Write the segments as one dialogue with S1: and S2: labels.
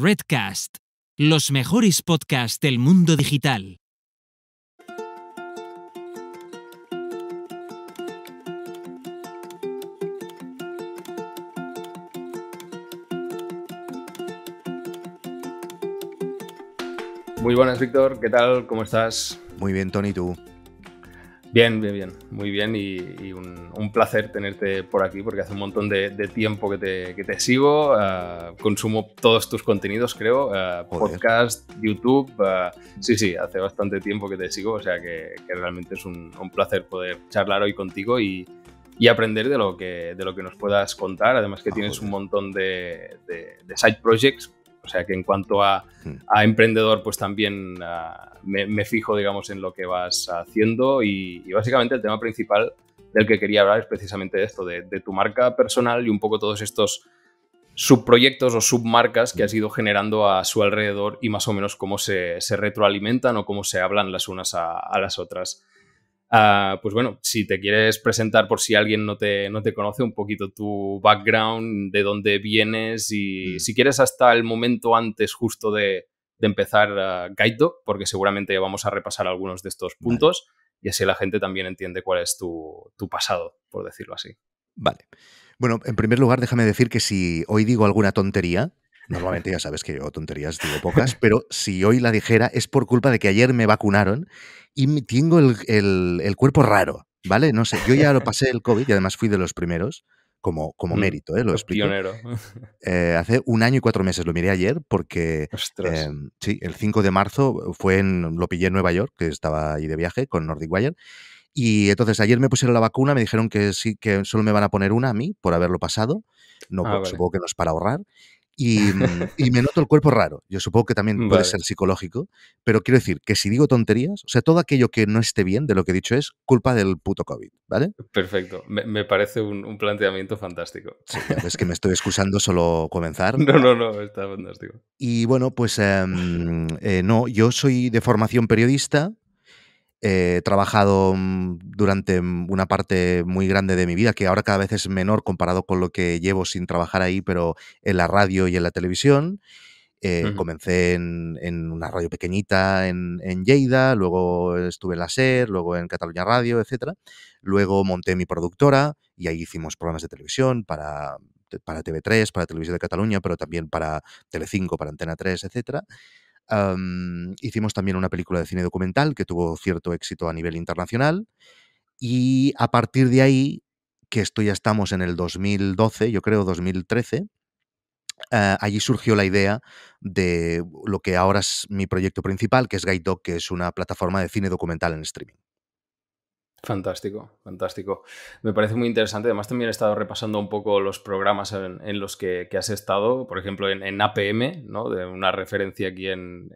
S1: Redcast, los mejores podcasts del mundo digital.
S2: Muy buenas, Víctor. ¿Qué tal? ¿Cómo estás?
S1: Muy bien, Tony, ¿tú? Bien, bien, bien,
S2: muy bien y, un, placer tenerte por aquí porque hace un montón de, tiempo que te, te sigo, ah, consumo todos tus contenidos creo, ah, podcast, YouTube, ah, sí, sí, hace bastante tiempo que te sigo, o sea que, realmente es un, placer poder charlar hoy contigo y, aprender de lo, que, de lo que nos puedas contar, además que tienes un montón de side projects o sea que en cuanto a, hmm. emprendedor, pues también ah, me, fijo, digamos, en lo que vas haciendo y, básicamente el tema principal del que quería hablar es precisamente esto, de, tu marca personal y un poco todos estos subproyectos o submarcas que has ido generando a su alrededor y más o menos cómo se, retroalimentan o cómo se hablan las unas a las otras. Ah, pues bueno, si te quieres presentar por si alguien no te, conoce, un poquito tu background, de dónde vienes y mm. si quieres hasta el momento antes justo de, empezar uh, Guide porque seguramente vamos a repasar algunos de estos puntos y así la gente también entiende cuál es tu pasado, por decirlo así.
S1: Vale. Bueno, en primer lugar, déjame decir que si hoy digo alguna tontería,
S2: Normalmente ya sabes
S1: que yo tonterías digo pocas, pero si hoy la dijera es por culpa de que ayer me vacunaron y tengo el, el, cuerpo raro, ¿vale? No sé, yo ya lo pasé el COVID y además fui de los primeros como, como mm, mérito, ¿eh? lo explico. Pionero. Eh, hace un año y cuatro meses, lo miré ayer porque eh, sí, el 5 de marzo fue en, lo pillé en Nueva York, que estaba ahí de viaje con Nordic Wire. Y entonces ayer me pusieron la vacuna, me dijeron que sí, que solo me van a poner una a mí por haberlo pasado, ah, supongo que no es para ahorrar. Mm, y, me noto el cuerpo raro. Yo supongo que también puede ser psicológico, pero quiero decir que si digo tonterías, o sea, todo aquello que no esté bien de lo que he dicho es culpa del puto COVID, ¿vale?
S2: Perfecto, me, parece un, planteamiento fantástico.
S1: Sí, ya que me estoy excusando solo comenzar. No, no,
S2: no, está fantástico.
S1: Y bueno, pues em, eh, no, yo soy de formación periodista, he trabajado mm, durante mm, una parte muy grande de mi vida, que ahora cada vez es menor comparado con lo que llevo sin trabajar ahí, pero en la radio y en la televisión. Eh, comencé en, una radio pequeñita en, Lleida, luego estuve en la SER, luego en Cataluña Radio, etc. Luego monté mi productora y ahí hicimos programas de televisión para, para TV3, para Televisión de Cataluña, pero también para Telecinco, para Antena 3, etc hicimos también una película de cine documental que tuvo cierto éxito a nivel internacional. Y a partir de ahí, que esto ya estamos en el 2012, yo creo 2013, eh, allí surgió la idea de lo que ahora es mi proyecto principal, que es Guide que es una plataforma de cine documental en streaming.
S2: Fantástico, fantástico. Me parece muy interesante. Además, también he estado repasando un poco los programas en, los que, has estado, por ejemplo, en, APM, ¿no? De una referencia aquí en,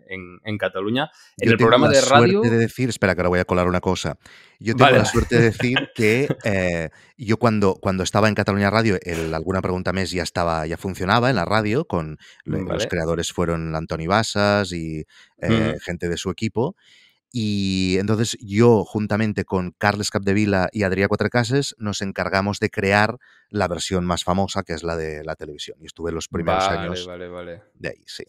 S2: Cataluña.
S1: En el programa de radio. Suerte de decir, espera, que ahora voy a colar una cosa. Yo tengo la suerte de decir que eh, yo cuando, cuando estaba en Cataluña Radio, alguna pregunta mes ya estaba, ya funcionaba en la radio, con mm, los creadores fueron Antoni Basas y eh, mm. gente de su equipo. Y entonces yo, juntamente con Carles Capdevila y Adrià Cuatrecases, nos encargamos de crear la versión más famosa, que es la de la televisión. Y estuve los primeros años vale, vale. de ahí, sí.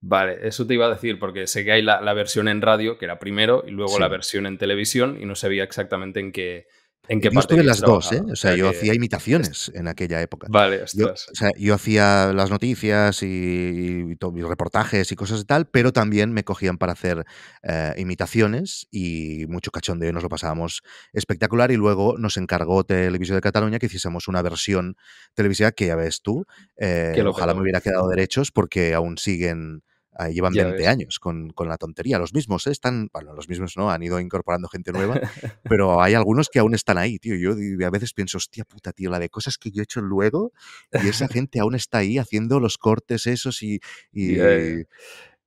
S2: Vale, eso te iba a decir, porque sé que hay la, versión en radio, que era primero, y luego la versión en televisión, y no sabía exactamente en qué, ¿En qué yo las dos, ¿eh? O sea, ah, yo hacía
S1: imitaciones en aquella época. Vale, yo, yo hacía las noticias y, reportajes y cosas de tal, pero también me cogían para hacer eh, imitaciones y mucho cachondeo nos lo pasábamos espectacular. Y luego nos encargó Televisión de Cataluña que hiciésemos una versión televisiva que ya ves tú. Que eh, ojalá me hubiera quedado derechos porque aún siguen eh, llevan 20 años con, la tontería. Los mismos ¿eh? están, bueno, los mismos no, han ido incorporando gente nueva, pero hay algunos que aún están ahí, tío. Yo a veces pienso, hostia puta, tío, la de cosas que yo he hecho luego y esa gente aún está ahí haciendo los cortes esos y...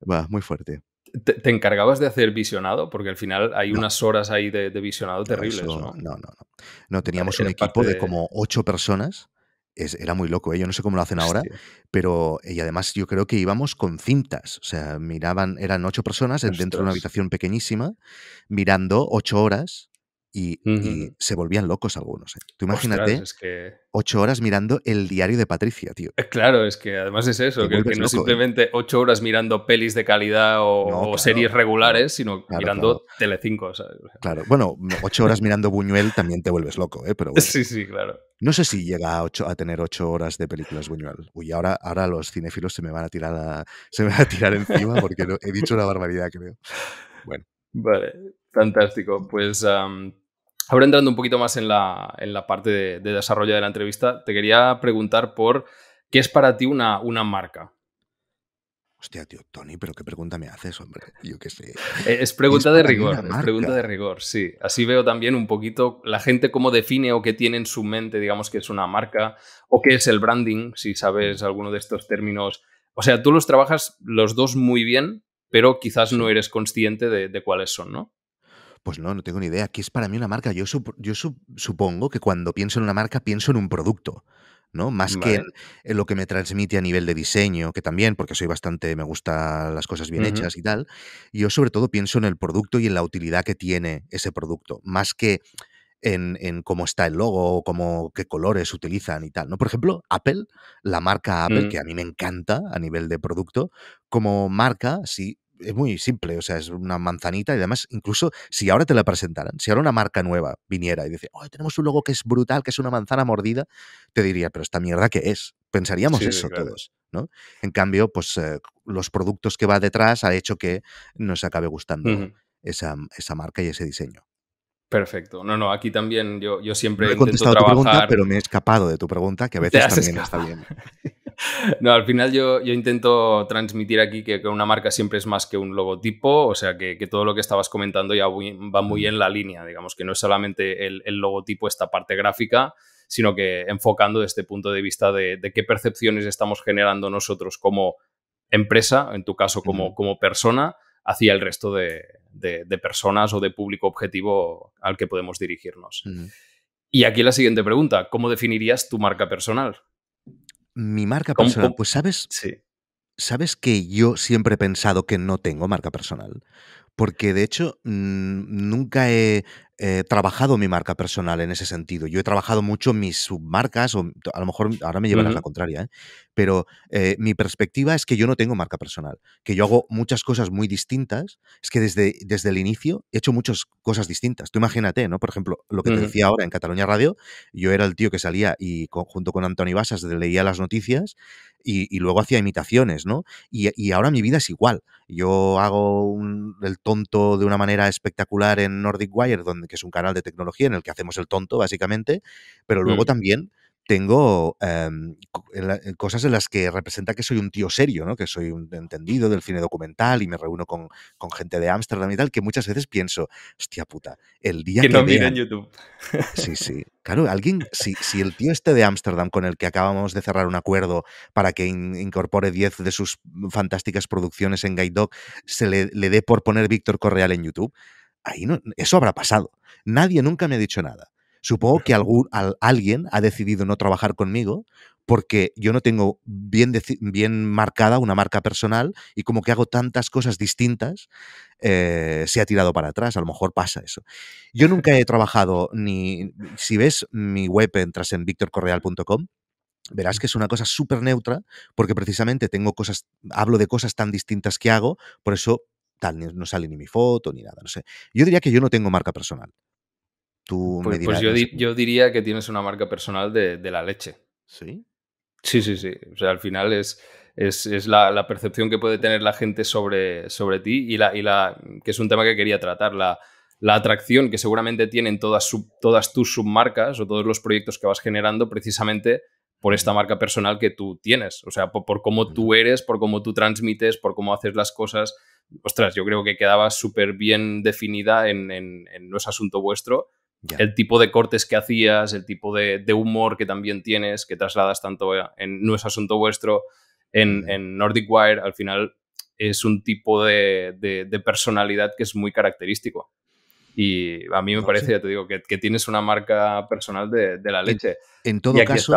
S1: va, muy fuerte.
S2: Te, encargabas de hacer visionado? Porque al final hay unas horas ahí de, visionado terribles, no, ¿no? ¿no? No,
S1: no, teníamos un equipo de... de como ocho personas era muy loco, ¿eh? yo no sé cómo lo hacen ahora, pero y además yo creo que íbamos con cintas, o sea, miraban, eran ocho personas dentro de una habitación pequeñísima, mirando ocho horas y, se volvían locos algunos. ¿eh? Tú imagínate ocho horas mirando el diario de Patricia, tío. Eh,
S2: claro, es que además es eso, que, no ¿eh? simplemente ocho horas mirando pelis de calidad o, series regulares, sino mirando Telecinco.
S1: Claro, bueno, ocho horas mirando Buñuel también te vuelves loco, ¿eh? Pero Sí, sí, claro. No sé si llega a, ocho, a tener ocho horas de películas Buñuel. Uy, ahora, ahora los cinéfilos se me van a tirar se me van a tirar encima porque he dicho una barbaridad, creo. Bueno.
S2: Vale, fantástico. Pues Ahora entrando un poquito más en la, en la parte de, desarrollo de la entrevista, te quería preguntar por qué es para ti una, una marca.
S1: Hostia, tío, Tony, pero qué pregunta me haces, hombre. Yo qué sé. Eh, es pregunta de rigor, es pregunta de
S2: rigor, sí. Así veo también un poquito la gente cómo define o qué tiene en su mente, digamos, que es una marca o qué es el branding, si sabes alguno de estos términos. O sea, tú los trabajas los dos muy bien, pero quizás no eres consciente de cuáles son, ¿no?
S1: Pues no, no tengo ni idea. ¿Qué es para mí una marca? Yo, supongo que cuando pienso en una marca pienso en un producto. ¿no? Más que en lo que me transmite a nivel de diseño, que también, porque soy bastante, me gustan las cosas bien hechas y tal, yo sobre todo pienso en el producto y en la utilidad que tiene ese producto, más que en, cómo está el logo, cómo, qué colores utilizan y tal, ¿no? Por ejemplo, Apple, la marca Apple, mm. que a mí me encanta a nivel de producto, como marca, sí, es muy simple, o sea, es una manzanita y además, incluso si ahora te la presentaran, si ahora una marca nueva viniera y dice, tenemos un logo que es brutal, que es una manzana mordida, te diría, pero esta mierda que es. Pensaríamos eso todos, ¿no? En cambio, pues eh, los productos que va detrás ha hecho que nos acabe gustando esa, esa marca y ese diseño.
S2: Perfecto. No, no, aquí también yo, siempre he contestado trabajar... pregunta,
S1: pero me he escapado de tu pregunta, que a veces también está bien.
S2: no, al final yo, yo intento transmitir aquí que, una marca siempre es más que un logotipo, o sea que, todo lo que estabas comentando ya va muy en la línea, digamos que no es solamente el, logotipo, esta parte gráfica, sino que enfocando desde el punto de vista de, qué percepciones estamos generando nosotros como empresa, en tu caso como, como persona, hacia el resto de, de, personas o de público objetivo al que podemos dirigirnos. Y aquí la siguiente pregunta, ¿cómo definirías tu marca personal?
S1: Mi marca personal, pues sabes, sí. sabes que yo siempre he pensado que no tengo marca personal, porque de hecho nunca he eh, trabajado mi marca personal en ese sentido. Yo he trabajado mucho mis submarcas, o a lo mejor ahora me llevarás la contraria, ¿eh? pero eh, mi perspectiva es que yo no tengo marca personal, que yo hago muchas cosas muy distintas. Es que desde, desde el inicio he hecho muchas cosas distintas. Tú imagínate, ¿no? Por ejemplo, lo que te decía ahora en Cataluña Radio, yo era el tío que salía y junto con Antonio Basas leía las noticias y, luego hacía imitaciones, ¿no? Y, ahora mi vida es igual. Yo hago el tonto de una manera espectacular en Nordic Wire, donde que es un canal de tecnología en el que hacemos el tonto, básicamente, pero luego mm. también tengo em, cosas en las que representa que soy un tío serio, ¿no? que soy un entendido del cine documental y me reúno con, gente de Ámsterdam y tal, que muchas veces pienso, hostia puta, el día que... que no YouTube. Sí, sí. Claro, alguien, si, si el tío este de Ámsterdam con el que acabamos de cerrar un acuerdo para que incorpore 10 de sus fantásticas producciones en Guide Dog, se le, le dé por poner Víctor Correal en YouTube, no, eso habrá pasado. Nadie nunca me ha dicho nada. Supongo que algún, alguien ha decidido no trabajar conmigo porque yo no tengo bien, bien, marcada una marca personal y como que hago tantas cosas distintas, eh, se ha tirado para atrás. A lo mejor pasa eso. Yo nunca he trabajado ni... Si ves mi web, entras en victorcorreal.com, verás que es una cosa súper neutra porque precisamente tengo cosas, hablo de cosas tan distintas que hago, por eso no sale ni mi foto ni nada, no sé. Yo diría que yo no tengo marca personal. Mm, Tú pues, pues
S2: yo, diría que tienes una marca personal de, la leche. ¿Sí? Sí, sí, sí. O sea, al final es, es, la, percepción que puede tener la gente sobre, sobre ti y, la, y la, que es un tema que quería tratar, la, atracción que seguramente tienen todas, todas tus submarcas o todos los proyectos que vas generando precisamente por esta marca personal que tú tienes, o sea, por, cómo tú eres, por cómo tú transmites, por cómo haces las cosas. Ostras, yo creo que quedaba súper bien definida en, en, No es asunto vuestro. El tipo de cortes que hacías, el tipo de, humor que también tienes, que trasladas tanto en No es asunto vuestro, en, en Nordic Wire, al final es un tipo de, de personalidad que es muy característico. Y a mí me parece, ya te digo, que, tienes una marca personal de, la leche. En, todo caso,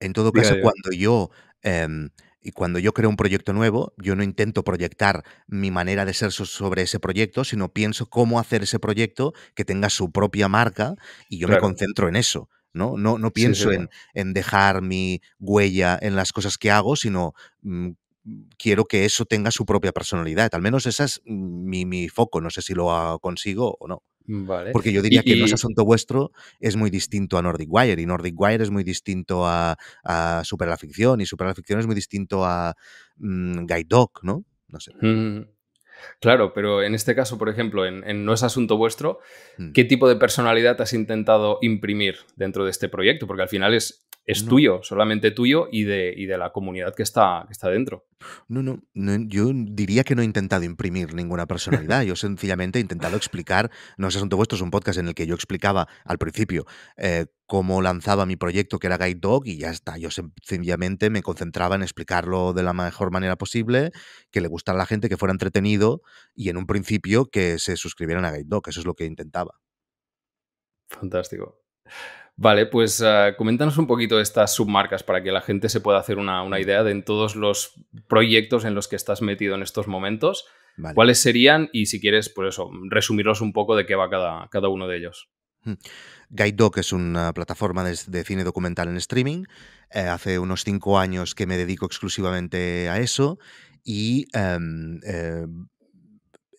S1: en todo caso, cuando yo em, y cuando yo creo un proyecto nuevo, yo no intento proyectar mi manera de ser sobre ese proyecto, sino pienso cómo hacer ese proyecto que tenga su propia marca y yo me concentro en eso. ¿no? No, no pienso en, en, dejar mi huella en las cosas que hago, sino mm, quiero que eso tenga su propia personalidad. Al menos ese es mi, foco. No sé si lo consigo o no. Mm, Porque yo diría que No es asunto vuestro es muy distinto a Nordic Wire y Nordic Wire es muy distinto a, Super la Ficción y Super Ficción es muy distinto a Guy mm, Guide Dog, ¿no? No sé. Mm,
S2: claro, pero en este caso, por ejemplo, en No es asunto vuestro, ¿qué tipo de personalidad has intentado imprimir dentro de este proyecto? Porque al final es es tuyo, solamente tuyo y de, y de la comunidad que está, que está dentro.
S1: No, no, yo diría que no he intentado imprimir ninguna personalidad, yo sencillamente he intentado explicar, no sé asunto vuestro, es un podcast en el que yo explicaba al principio eh, cómo lanzaba mi proyecto que era Guide Dog y ya está, yo sencillamente me concentraba en explicarlo de la mejor manera posible, que le gustara a la gente, que fuera entretenido y en un principio que se suscribieran a Guide Dog, eso es lo que intentaba. Fantástico.
S2: Vale, pues ah, coméntanos un poquito estas submarcas para que la gente se pueda hacer una, idea de todos los proyectos en los que estás metido en estos momentos. ¿Cuáles serían? Y si quieres, pues eso, resumirlos un poco de qué va cada, cada uno de ellos.
S1: Hmm. GuideDoc es una plataforma de, cine documental en streaming. Eh, hace unos cinco años que me dedico exclusivamente a eso y em, eh,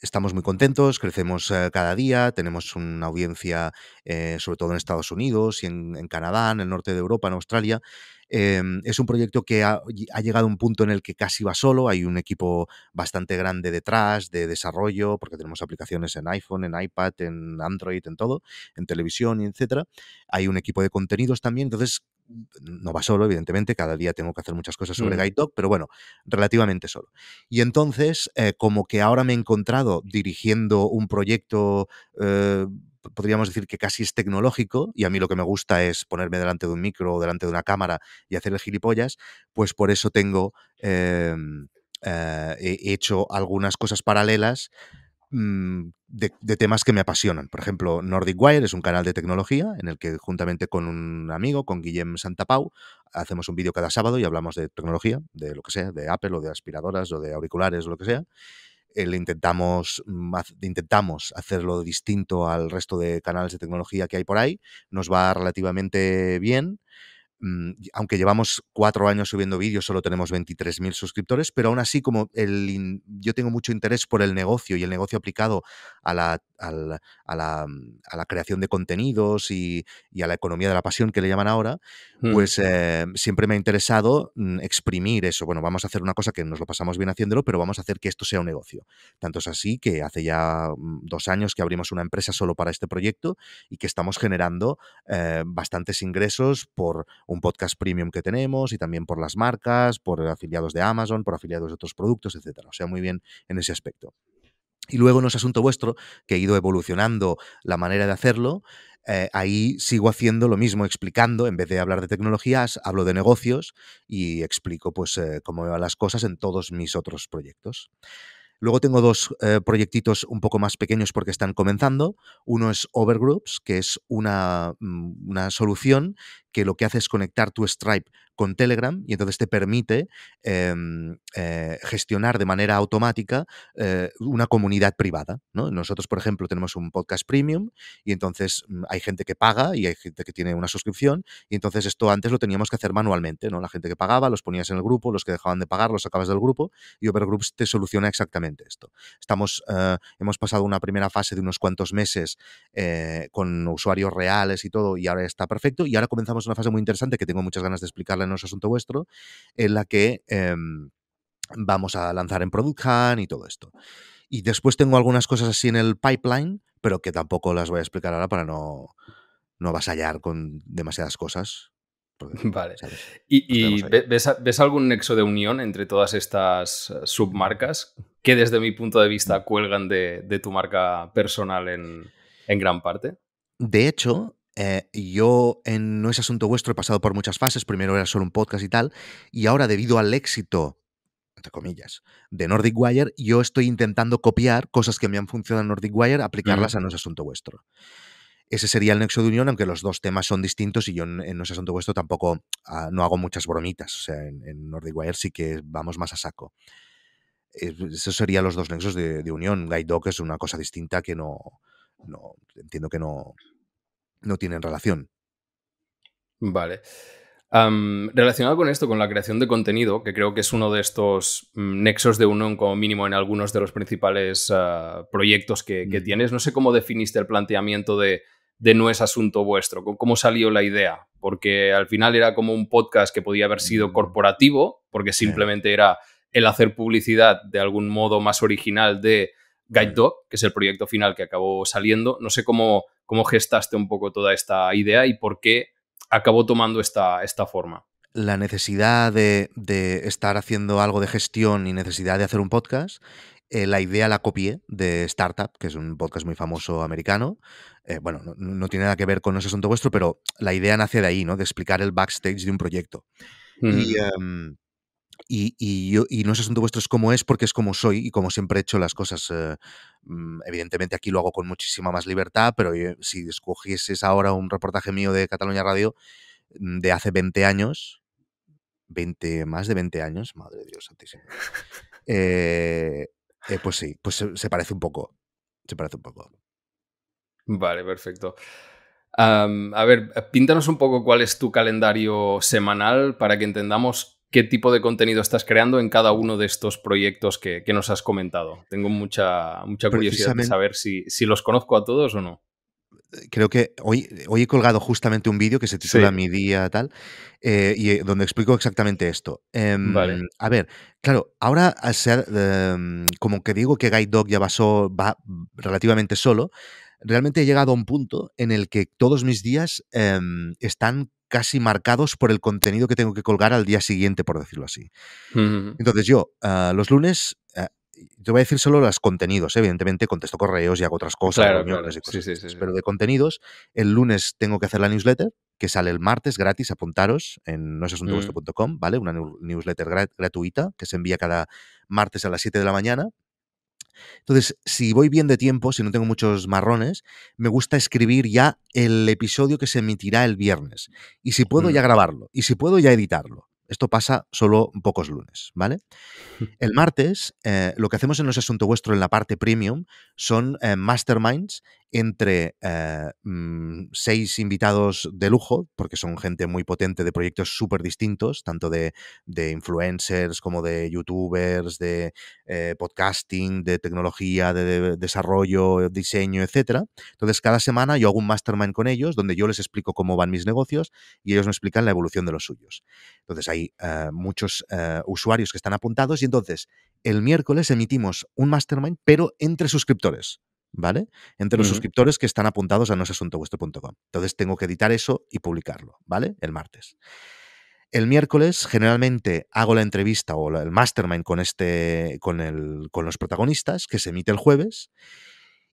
S1: estamos muy contentos, crecemos eh, cada día, tenemos una audiencia eh, sobre todo en Estados Unidos y en, Canadá, en el norte de Europa, en Australia. Em, es un proyecto que ha, ha, llegado a un punto en el que casi va solo, hay un equipo bastante grande detrás de desarrollo, porque tenemos aplicaciones en iPhone, en iPad, en Android, en todo, en televisión, etc. Hay un equipo de contenidos también, entonces no va solo, evidentemente, cada día tengo que hacer muchas cosas sobre mm. pero bueno, relativamente solo. Y entonces, eh, como que ahora me he encontrado dirigiendo un proyecto... Eh, podríamos decir que casi es tecnológico, y a mí lo que me gusta es ponerme delante de un micro o delante de una cámara y hacer el gilipollas, pues por eso tengo em, eh, he hecho algunas cosas paralelas Mm, de, temas que me apasionan. Por ejemplo, Nordic Wire es un canal de tecnología en el que juntamente con un amigo, con Guillem Santapau, hacemos un vídeo cada sábado y hablamos de tecnología, de lo que sea, de Apple o de aspiradoras o de auriculares o lo que sea. Eh, intentamos, mm, intentamos hacerlo distinto al resto de canales de tecnología que hay por ahí. Nos va relativamente bien Mm, aunque llevamos cuatro años subiendo vídeos, solo tenemos 23.000 suscriptores, pero aún así, como el, yo tengo mucho interés por el negocio y el negocio aplicado a la, a creación de contenidos y, a la economía de la pasión que le llaman ahora, Mm. pues eh, siempre me ha interesado mm, exprimir eso. Bueno, vamos a hacer una cosa que nos lo pasamos bien haciéndolo, pero vamos a hacer que esto sea un negocio. Tanto es así que hace ya mm, dos años que abrimos una empresa solo para este proyecto y que estamos generando eh, bastantes ingresos por un podcast premium que tenemos y también por las marcas, por afiliados de Amazon, por afiliados de otros productos, etcétera. O sea, muy bien en ese aspecto. Y luego no es asunto vuestro, que he ido evolucionando la manera de hacerlo eh, ahí sigo haciendo lo mismo, explicando, en vez de hablar de tecnologías, hablo de negocios y explico pues eh, cómo van las cosas en todos mis otros proyectos. Luego tengo dos eh, proyectitos un poco más pequeños porque están comenzando. Uno es Overgroups, que es una, mm, una solución que lo que hace es conectar tu Stripe con Telegram y entonces te permite em, eh, gestionar de manera automática eh, una comunidad privada. Nosotros, por ejemplo, tenemos un podcast premium y entonces mm, hay gente que paga y hay gente que tiene una suscripción y entonces esto antes lo teníamos que hacer manualmente. ¿no? La gente que pagaba los ponías en el grupo, los que dejaban de pagar los sacabas del grupo y Overgroups te soluciona exactamente esto. Estamos, eh, hemos pasado una primera fase de unos cuantos meses con usuarios reales y todo y ahora está perfecto y ahora comenzamos es una fase muy interesante que tengo muchas ganas de explicarla en nuestro asunto vuestro, en la que em, vamos a lanzar en Product Hunt y todo esto. Y después tengo algunas cosas así en el pipeline, pero que tampoco las voy a explicar ahora para no, no vasallar con demasiadas cosas. vale.
S2: ¿Y, ves, algún nexo de unión entre todas estas eh, submarcas que desde mi punto de vista mm. cuelgan de, tu marca personal en, en gran parte?
S1: De hecho, eh, yo en No es asunto vuestro he pasado por muchas fases, primero era solo un podcast y tal, y ahora debido al éxito entre comillas, de Nordic Wire, yo estoy intentando copiar cosas que me han funcionado en Nordic Wire, aplicarlas a No es Asunto Vuestro. Ese sería el nexo de unión, aunque los dos temas son distintos y yo en, No es Asunto Vuestro tampoco ah, no hago muchas bromitas. O sea, en, Nordic Wire sí que vamos más a saco. Eh, esos serían los dos nexos de, unión. Guide Dog es una cosa distinta que no, no entiendo que no, no tienen relación.
S2: Vale. relacionado con esto, con la creación de contenido, que creo que es uno de estos mm, nexos de uno como mínimo en algunos de los principales ah, proyectos que, mm. tienes, no sé cómo definiste el planteamiento de, de no es asunto vuestro, cómo salió la idea, porque al final era como un podcast que podía haber sido mm. corporativo, porque simplemente era el hacer publicidad de algún modo más original de Guide Dog, que es el proyecto final que acabó saliendo, no sé cómo, ¿Cómo gestaste un poco toda esta idea y por qué acabó tomando esta, esta forma?
S1: La necesidad de, estar haciendo algo de gestión y necesidad de hacer un podcast eh, la idea la copié de Startup, que es un podcast muy famoso americano. Eh, bueno, no, tiene nada que ver con es asunto vuestro, pero la idea nace de ahí, ¿no? De explicar el backstage de un proyecto. Em, y, no es asunto vuestro, es como es, porque es como soy y como siempre he hecho las cosas. Eh, Mm, evidentemente aquí lo hago con muchísima más libertad, pero si escogieses ahora un reportaje mío de Cataluña Radio mm, de hace 20 años, 20, más de 20 años, madre de Dios santísimo, eh, eh, pues sí, pues se, parece un poco, se parece un poco.
S2: Vale, perfecto. a ver, eh, píntanos un poco cuál es tu calendario semanal para que entendamos qué tipo de contenido estás creando en cada uno de estos proyectos que, nos has comentado. Tengo mucha, mucha curiosidad de saber si, los conozco a todos o no.
S1: Eh, creo que hoy, hoy he colgado justamente un vídeo que se titula Mi día tal, eh, y eh, donde explico exactamente esto. Em, vale. A ver, claro, ahora ah, em, como que digo que Guide Dog ya va relativamente solo, realmente he llegado a un punto en el que todos mis días em, están casi marcados por el contenido que tengo que colgar al día siguiente, por decirlo así. Entonces yo, ah, los lunes, yo ah, te voy a decir solo los contenidos, ¿eh? evidentemente contesto correos y hago otras cosas, reuniones pero de contenidos, el lunes tengo que hacer la newsletter, que sale el martes gratis, apuntaros en mm. noesasuntovuestro.com, ¿vale? Una newsletter gratuita que se envía cada martes a las 7 de la mañana entonces, si voy bien de tiempo, si no tengo muchos marrones, me gusta escribir ya el episodio que se emitirá el viernes. Y si puedo, ya mm. grabarlo. Y si puedo, ya editarlo. Esto pasa solo pocos lunes, ¿vale? El martes, eh, lo que hacemos en los asuntos vuestro en la parte premium son eh, masterminds entre eh, mm, seis invitados de lujo, porque son gente muy potente de proyectos súper distintos, tanto de, influencers como de youtubers, de eh, podcasting, de tecnología, de, desarrollo, diseño, etc. Entonces, cada semana yo hago un mastermind con ellos, donde yo les explico cómo van mis negocios y ellos me explican la evolución de los suyos. Entonces, hay eh, muchos usuarios que están apuntados y entonces el miércoles emitimos un mastermind, pero entre suscriptores. ¿vale? Entre los suscriptores que están apuntados a noesasuntovuestro.com. Entonces tengo que editar eso y publicarlo, ¿vale? El martes. El miércoles generalmente hago la entrevista o el mastermind con, este, con, el, con los protagonistas, que se emite el jueves.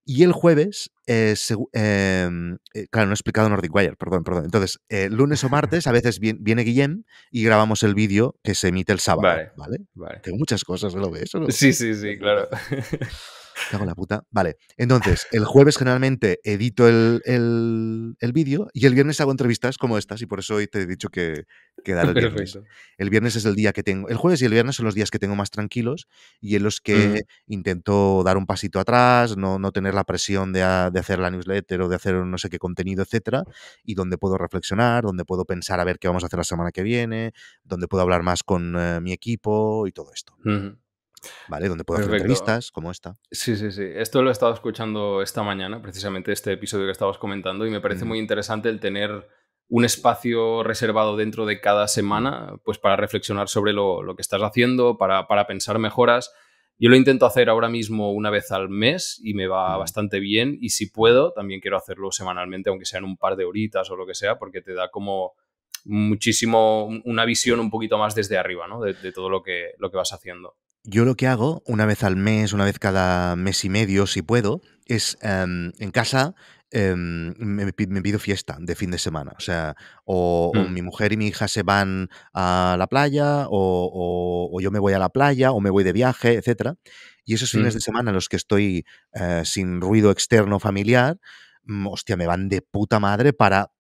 S1: Y el jueves, eh, em, eh, claro, no he explicado Nordic Wire, perdón, perdón. Entonces, eh, lunes o martes, a veces viene, Guillem y grabamos el vídeo que se emite el sábado. Vale, Tengo muchas cosas, ¿lo ves? Sí, sí,
S2: sí, claro.
S1: la puta. Vale. Entonces, el jueves generalmente edito el, el, el vídeo y el viernes hago entrevistas como estas y por eso hoy te he dicho que, que dar el viernes. El viernes es el día que tengo. El jueves y el viernes son los días que tengo más tranquilos y en los que mm. intento dar un pasito atrás, no, no tener la presión de, ah, de, hacer la newsletter o de hacer no sé qué contenido, etcétera, y donde puedo reflexionar, donde puedo pensar a ver qué vamos a hacer la semana que viene, donde puedo hablar más con eh, mi equipo y todo esto. ¿vale? Donde puedo hacer entrevistas como esta. Sí, sí, sí.
S2: Esto lo he estado escuchando esta mañana, precisamente este episodio que estabas comentando, y me parece muy interesante el tener un espacio reservado dentro de cada semana, pues para reflexionar sobre lo, lo que estás haciendo, para, para, pensar mejoras. Yo lo intento hacer ahora mismo una vez al mes y me va bastante bien. Y si puedo, también quiero hacerlo semanalmente, aunque sean un par de horitas o lo que sea, porque te da como muchísimo, una visión un poquito más desde arriba, ¿no? De, de todo lo que, lo que vas haciendo
S1: yo lo que hago una vez al mes, una vez cada mes y medio, si puedo, es em, en casa em, me, pido fiesta de fin de semana. O sea, o, mm. mi mujer y mi hija se van a la playa, o, yo me voy a la playa, o me voy de viaje, etc. Y esos fines mm. de semana en los que estoy eh, sin ruido externo familiar, mm, hostia, me van de puta madre para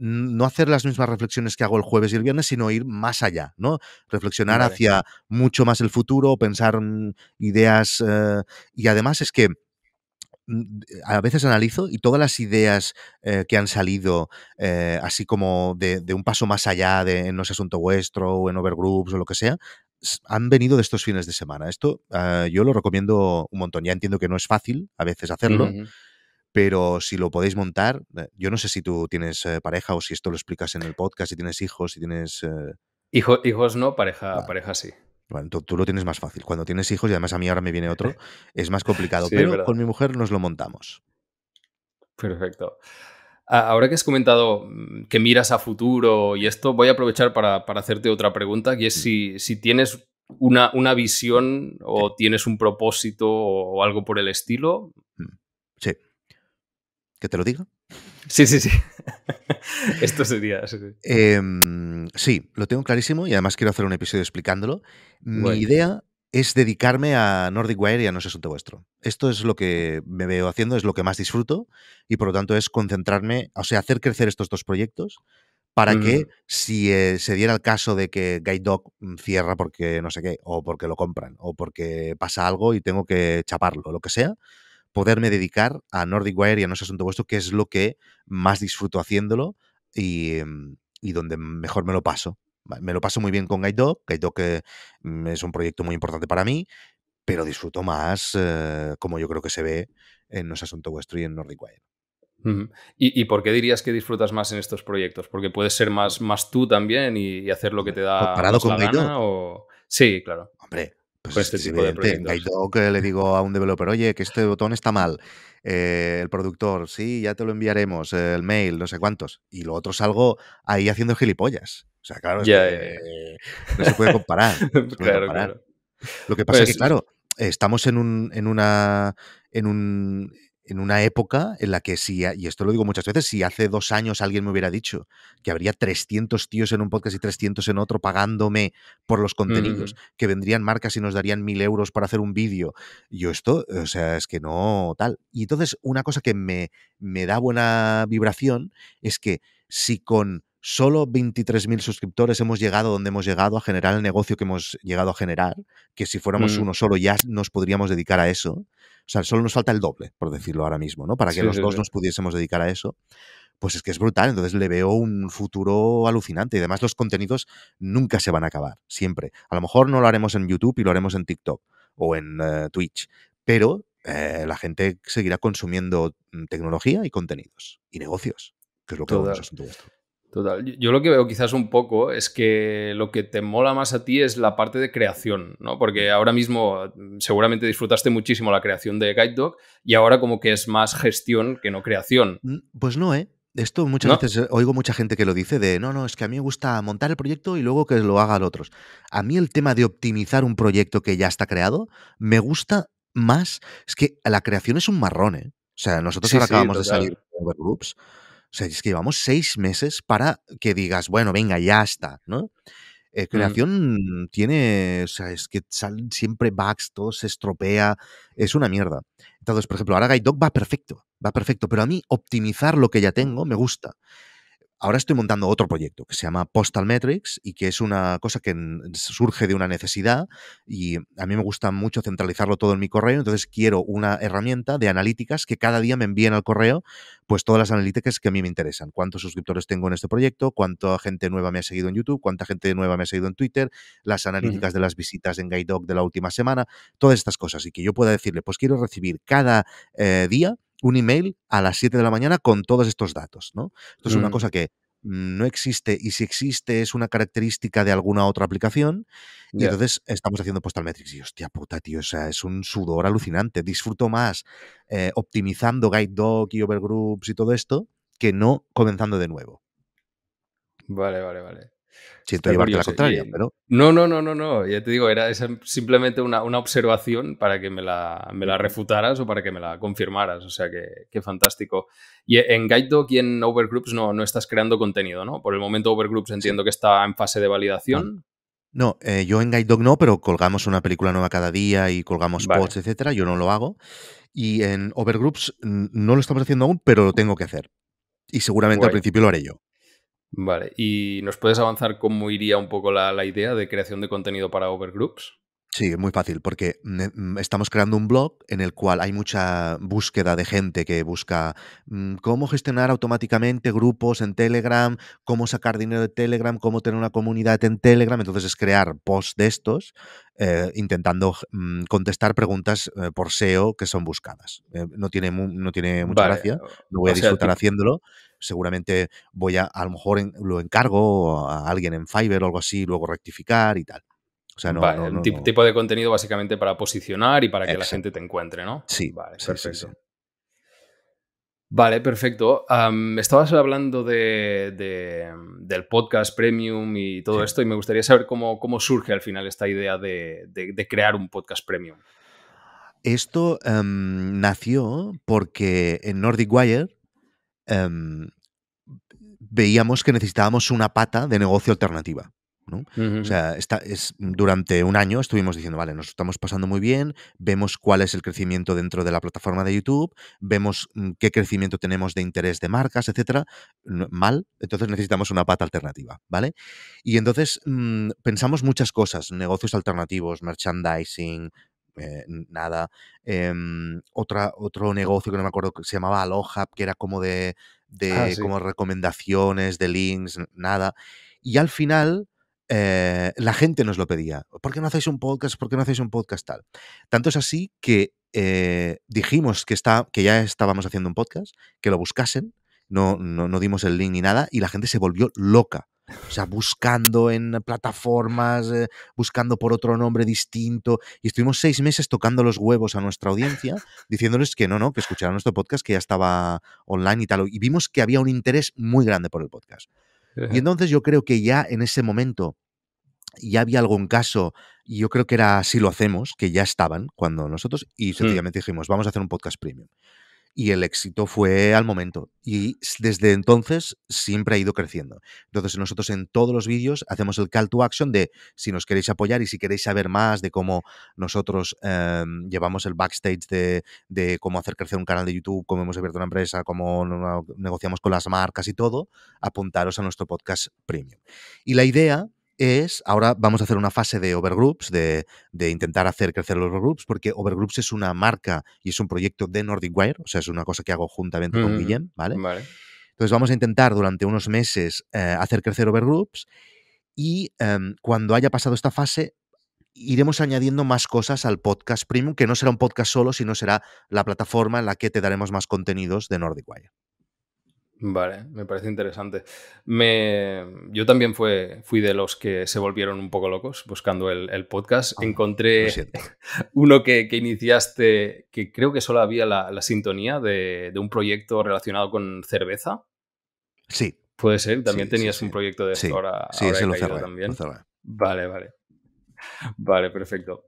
S1: no hacer las mismas reflexiones que hago el jueves y el viernes, sino ir más allá, ¿no? Reflexionar hacia mucho más el futuro, pensar mm, ideas eh, y además es que mm, a veces analizo y todas las ideas eh, que han salido, eh, así como de, un paso más allá de No es asunto vuestro o en Overgroups o lo que sea, han venido de estos fines de semana. Esto ah, yo lo recomiendo un montón. Ya entiendo que no es fácil a veces hacerlo, pero si lo podéis montar, eh, yo no sé si tú tienes eh, pareja o si esto lo explicas en el podcast, si tienes hijos, si tienes... Eh
S2: hijos no, pareja, pareja sí.
S1: Bueno, tú, lo tienes más fácil. Cuando tienes hijos, y además a mí ahora me viene otro, es más complicado. pero con mi mujer nos lo montamos. Perfecto. Ahora que has comentado mm, que
S2: miras a futuro y esto, voy a aprovechar para, hacerte otra pregunta, que es si, tienes una, una, visión o tienes un propósito o algo por el estilo. Mm,
S1: sí. ¿Que te lo diga? Sí, sí, sí. Esto sería. Em, sí, lo tengo clarísimo y además quiero hacer un episodio explicándolo. Mi idea es dedicarme a Nordic Wire y a No es asunto vuestro. Esto es lo que me veo haciendo, es lo que más disfruto y por lo tanto es concentrarme, o sea, hacer crecer estos dos proyectos para que mm. si eh, se diera el caso de que Guide Dog mm, cierra porque no sé qué, o porque lo compran, o porque pasa algo y tengo que chaparlo, lo que sea, poderme dedicar a Nordic Wire y a No Asunto Vuestro, que es lo que más disfruto haciéndolo y, em, donde mejor me lo paso. Me lo paso muy bien con Guide Dog. Mm, es un proyecto muy importante para mí, pero disfruto más, eh, como yo creo que se ve en No Asunto Vuestro y en Nordic Wire.
S2: ¿Y, por qué dirías que disfrutas más en estos proyectos? ¿Porque puedes ser más, más tú también y, hacer lo que te da parado con la gana,
S1: o... Sí, claro. Hombre, pues pues este tipo de le digo a un developer, oye, que este botón está mal. Eh, el productor, sí, ya te lo enviaremos, eh, el mail, no sé cuántos. Y lo otro salgo ahí haciendo gilipollas. O sea, claro, no se puede comparar. claro, Claro. Lo que pasa es pues que, claro, estamos en un, en una, en un, en una época en la que si, y esto lo digo muchas veces, si hace dos años alguien me hubiera dicho que habría 300 tíos en un podcast y 300 en otro pagándome por los contenidos, mm. que vendrían marcas y nos darían mil euros para hacer un vídeo, yo esto, o sea, es que no tal. Y entonces una cosa que me, me da buena vibración es que si con solo 23.000 suscriptores hemos llegado donde hemos llegado a generar el negocio que hemos llegado a generar, que si fuéramos mm. uno solo ya nos podríamos dedicar a eso. O sea, solo nos falta el doble, por decirlo ahora mismo, ¿no? Para que los dos nos pudiésemos dedicar a eso. Pues es que es brutal, entonces le veo un futuro alucinante y además los contenidos nunca se van a acabar, siempre. A lo mejor no lo haremos en YouTube y lo haremos en TikTok o en eh, Twitch, pero eh, la gente seguirá consumiendo mm, tecnología y contenidos y negocios, que es lo que Total.
S2: Yo lo que veo quizás un poco es que lo que te mola más a ti es la parte de creación, ¿no? Porque mm. ahora mismo mm, seguramente disfrutaste muchísimo la creación de Guide Dog y ahora como que es más gestión que no creación. Mm,
S1: pues no, ¿eh? Esto muchas veces eh, oigo mucha gente que lo dice de, no, no, es que a mí me gusta montar el proyecto y luego que lo haga el otros. A mí el tema de optimizar un proyecto que ya está creado me gusta más. Es que la creación es un marrón, ¿eh? O sea, nosotros ahora acabamos de salir de o sea, es que llevamos seis meses para que digas, bueno, venga, ya está, ¿no? Eh, mm. creación tiene, o sea, es que salen siempre bugs, todo se estropea, es una mierda. Entonces, por ejemplo, ahora va perfecto, va perfecto, pero a mí optimizar lo que ya tengo me gusta. Ahora estoy montando otro proyecto que se llama Postal Metrics y que es una cosa que surge de una necesidad y a mí me gusta mucho centralizarlo todo en mi correo, entonces quiero una herramienta de analíticas que cada día me envíen al correo pues todas las analíticas que a mí me interesan, cuántos suscriptores tengo en este proyecto, cuánta gente nueva me ha seguido en YouTube, cuánta gente nueva me ha seguido en Twitter, las analíticas de las visitas en Dog de la última semana, todas estas cosas y que yo pueda decirle, pues quiero recibir cada eh, día un email a las 7 de la mañana con todos estos datos. ¿no? Esto es una mm. cosa que no existe y si existe es una característica de alguna otra aplicación y entonces estamos haciendo Postal Metrics y hostia puta tío, o sea, es un sudor alucinante, disfruto más eh, optimizando Guide y Overgroups y todo esto que no comenzando de nuevo.
S2: Vale, vale, vale. Siento llevarte eh, contraria, pero... No, no, no, no, no. Ya te digo, era simplemente una, una observación para que me la, me la, refutaras o para que me la confirmaras. O sea, que, que fantástico. Y en GuideDog y en Overgroups no, no estás creando contenido, ¿no? Por el momento Overgroups entiendo que está en fase de validación.
S1: No, eh, yo en GuideDog no, pero colgamos una película nueva cada día y colgamos posts, etcétera. Yo no lo hago. Y en Overgroups no lo estamos haciendo aún, pero lo tengo que hacer. Y seguramente al principio lo haré yo.
S2: Vale, ¿y nos puedes avanzar cómo iría un poco la, la idea de creación de contenido para Overgroups?
S1: Sí, muy fácil, porque mm, estamos creando un blog en el cual hay mucha búsqueda de gente que busca mm, cómo gestionar automáticamente grupos en Telegram, cómo sacar dinero de Telegram, cómo tener una comunidad en Telegram. Entonces es crear posts de estos eh, intentando mm, contestar preguntas eh, por SEO que son buscadas. Eh, no, tiene no tiene mucha gracia, No voy a disfrutar haciéndolo seguramente voy a, a lo mejor lo encargo a alguien en Fiverr o algo así, luego rectificar y tal un tipo
S2: de contenido básicamente para posicionar y para que la gente te encuentre, ¿no?
S1: Sí, vale, perfecto.
S2: Vale, perfecto. estabas hablando del podcast premium y todo esto y me gustaría saber cómo, surge al final esta idea de, crear un podcast premium.
S1: Esto em, nació porque en Nordic Wire em, veíamos que necesitábamos una pata de negocio alternativa. O sea, es, durante un año estuvimos diciendo, vale, nos estamos pasando muy bien, vemos cuál es el crecimiento dentro de la plataforma de YouTube, vemos mm, qué crecimiento tenemos de interés de marcas, etcétera. Mal, entonces necesitamos una pata alternativa, ¿vale? Y entonces mm, pensamos muchas cosas, negocios alternativos, merchandising, eh, nada. Em, otra, otro negocio que no me acuerdo que se llamaba Aloha, que era como de, ah, como recomendaciones, de links, nada. Y al final eh, la gente nos lo pedía. ¿Por qué no hacéis un podcast? ¿Por qué no hacéis un podcast tal? Tanto es así que eh, dijimos que, que ya estábamos haciendo un podcast, que lo buscasen, no, no, dimos el link ni nada, y la gente se volvió loca. O sea, buscando en plataformas, eh, buscando por otro nombre distinto. Y estuvimos seis meses tocando los huevos a nuestra audiencia, diciéndoles que no, no, que escucharan nuestro podcast, que ya estaba online y tal. Y vimos que había un interés muy grande por el podcast. Y entonces yo creo que ya en ese momento ya había algún caso, y yo creo que era Si lo hacemos, que ya estaban cuando nosotros, y mm. sencillamente dijimos, vamos a hacer un podcast premium y el éxito fue al momento. Y desde entonces siempre ha ido creciendo. Entonces nosotros en todos los vídeos hacemos el call to action de si nos queréis apoyar y si queréis saber más de cómo nosotros em, llevamos el backstage de, de, cómo hacer crecer un canal de YouTube, cómo hemos abierto una empresa, cómo negociamos con las marcas y todo, apuntaros a nuestro podcast premium. Y la idea es, ahora vamos a hacer una fase de overgroups, de, de, intentar hacer crecer los overgroups, porque overgroups es una marca y es un proyecto de Nordic Wire, o sea, es una cosa que hago juntamente con Guillem, ¿vale? ¿vale? Entonces vamos a intentar durante unos meses eh, hacer crecer overgroups y em, cuando haya pasado esta fase iremos añadiendo más cosas al podcast premium, que no será un podcast solo, sino será la plataforma en la que te daremos más contenidos de Nordic Wire.
S2: Vale, me parece interesante. Yo también fue, fui de los que se volvieron un poco locos buscando el, podcast. Ah, Encontré uno que, iniciaste, que creo que solo había la, sintonía de, un proyecto relacionado con cerveza. Sí. Puede ser, también tenías un proyecto de sí, ahora. Sí, lo también. Vale, vale. Vale, perfecto.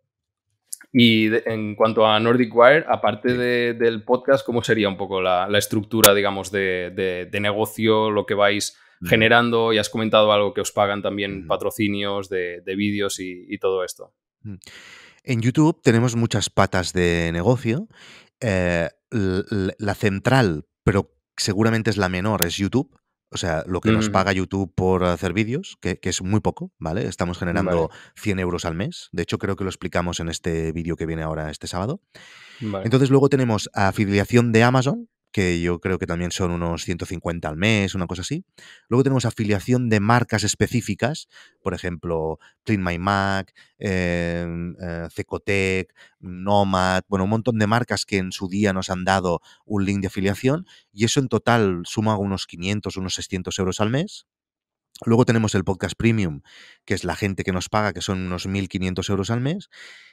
S2: Y en cuanto a Nordic Wire, aparte del podcast, ¿cómo sería un poco la, estructura, digamos, de, negocio, lo que vais generando? Y has comentado algo que os pagan también patrocinios de, vídeos y, todo esto.
S1: Mm. En YouTube tenemos muchas patas de negocio. Eh, la central, pero seguramente es la menor, es YouTube. O sea, lo que nos mm. paga YouTube por hacer vídeos, que, es muy poco, ¿vale? Estamos generando 100 euros al mes. De hecho, creo que lo explicamos en este vídeo que viene ahora este sábado. Entonces, luego tenemos afiliación de Amazon, que yo creo que también son unos 150 al mes, una cosa así. Luego tenemos afiliación de marcas específicas, por ejemplo, CleanMyMac, My Mac, em, eh, Cecotec, Nomad, bueno, un montón de marcas que en su día nos han dado un link de afiliación y eso en total suma unos 500, unos 600 euros al mes. Luego tenemos el podcast premium, que es la gente que nos paga, que son unos 1.500 euros al mes.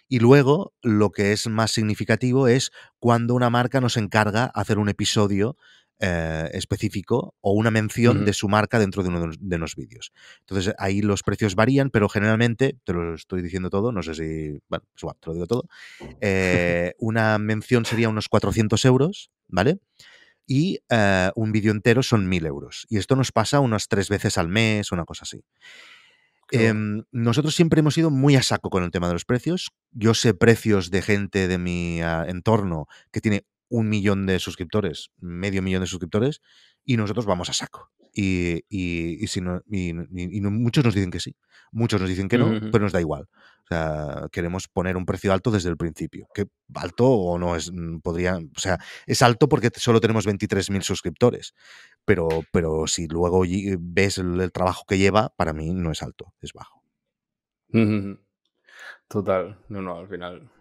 S1: Y luego, lo que es más significativo es cuando una marca nos encarga hacer un episodio eh, específico o una mención de su marca dentro de uno de los, vídeos. Entonces ahí los precios varían, pero generalmente, te lo estoy diciendo todo, no sé si, bueno, te lo digo todo, eh, una mención sería unos 400 euros, ¿vale? y eh, un vídeo entero son 1000 euros. Y esto nos pasa unas tres veces al mes, una cosa así. Em, nosotros siempre hemos ido muy a saco con el tema de los precios. Yo sé precios de gente de mi ah, entorno que tiene un millón de suscriptores, medio millón de suscriptores, y nosotros vamos a saco. Y, si muchos nos dicen que sí, muchos nos dicen que no, pero nos da igual. O sea, queremos poner un precio alto desde el principio. Que alto o no es, mm, podría, o sea, es alto porque solo tenemos 23.000 suscriptores, pero, pero si luego eh, ves el, trabajo que lleva, para mí no es alto, es bajo.
S2: Total, no, no, al final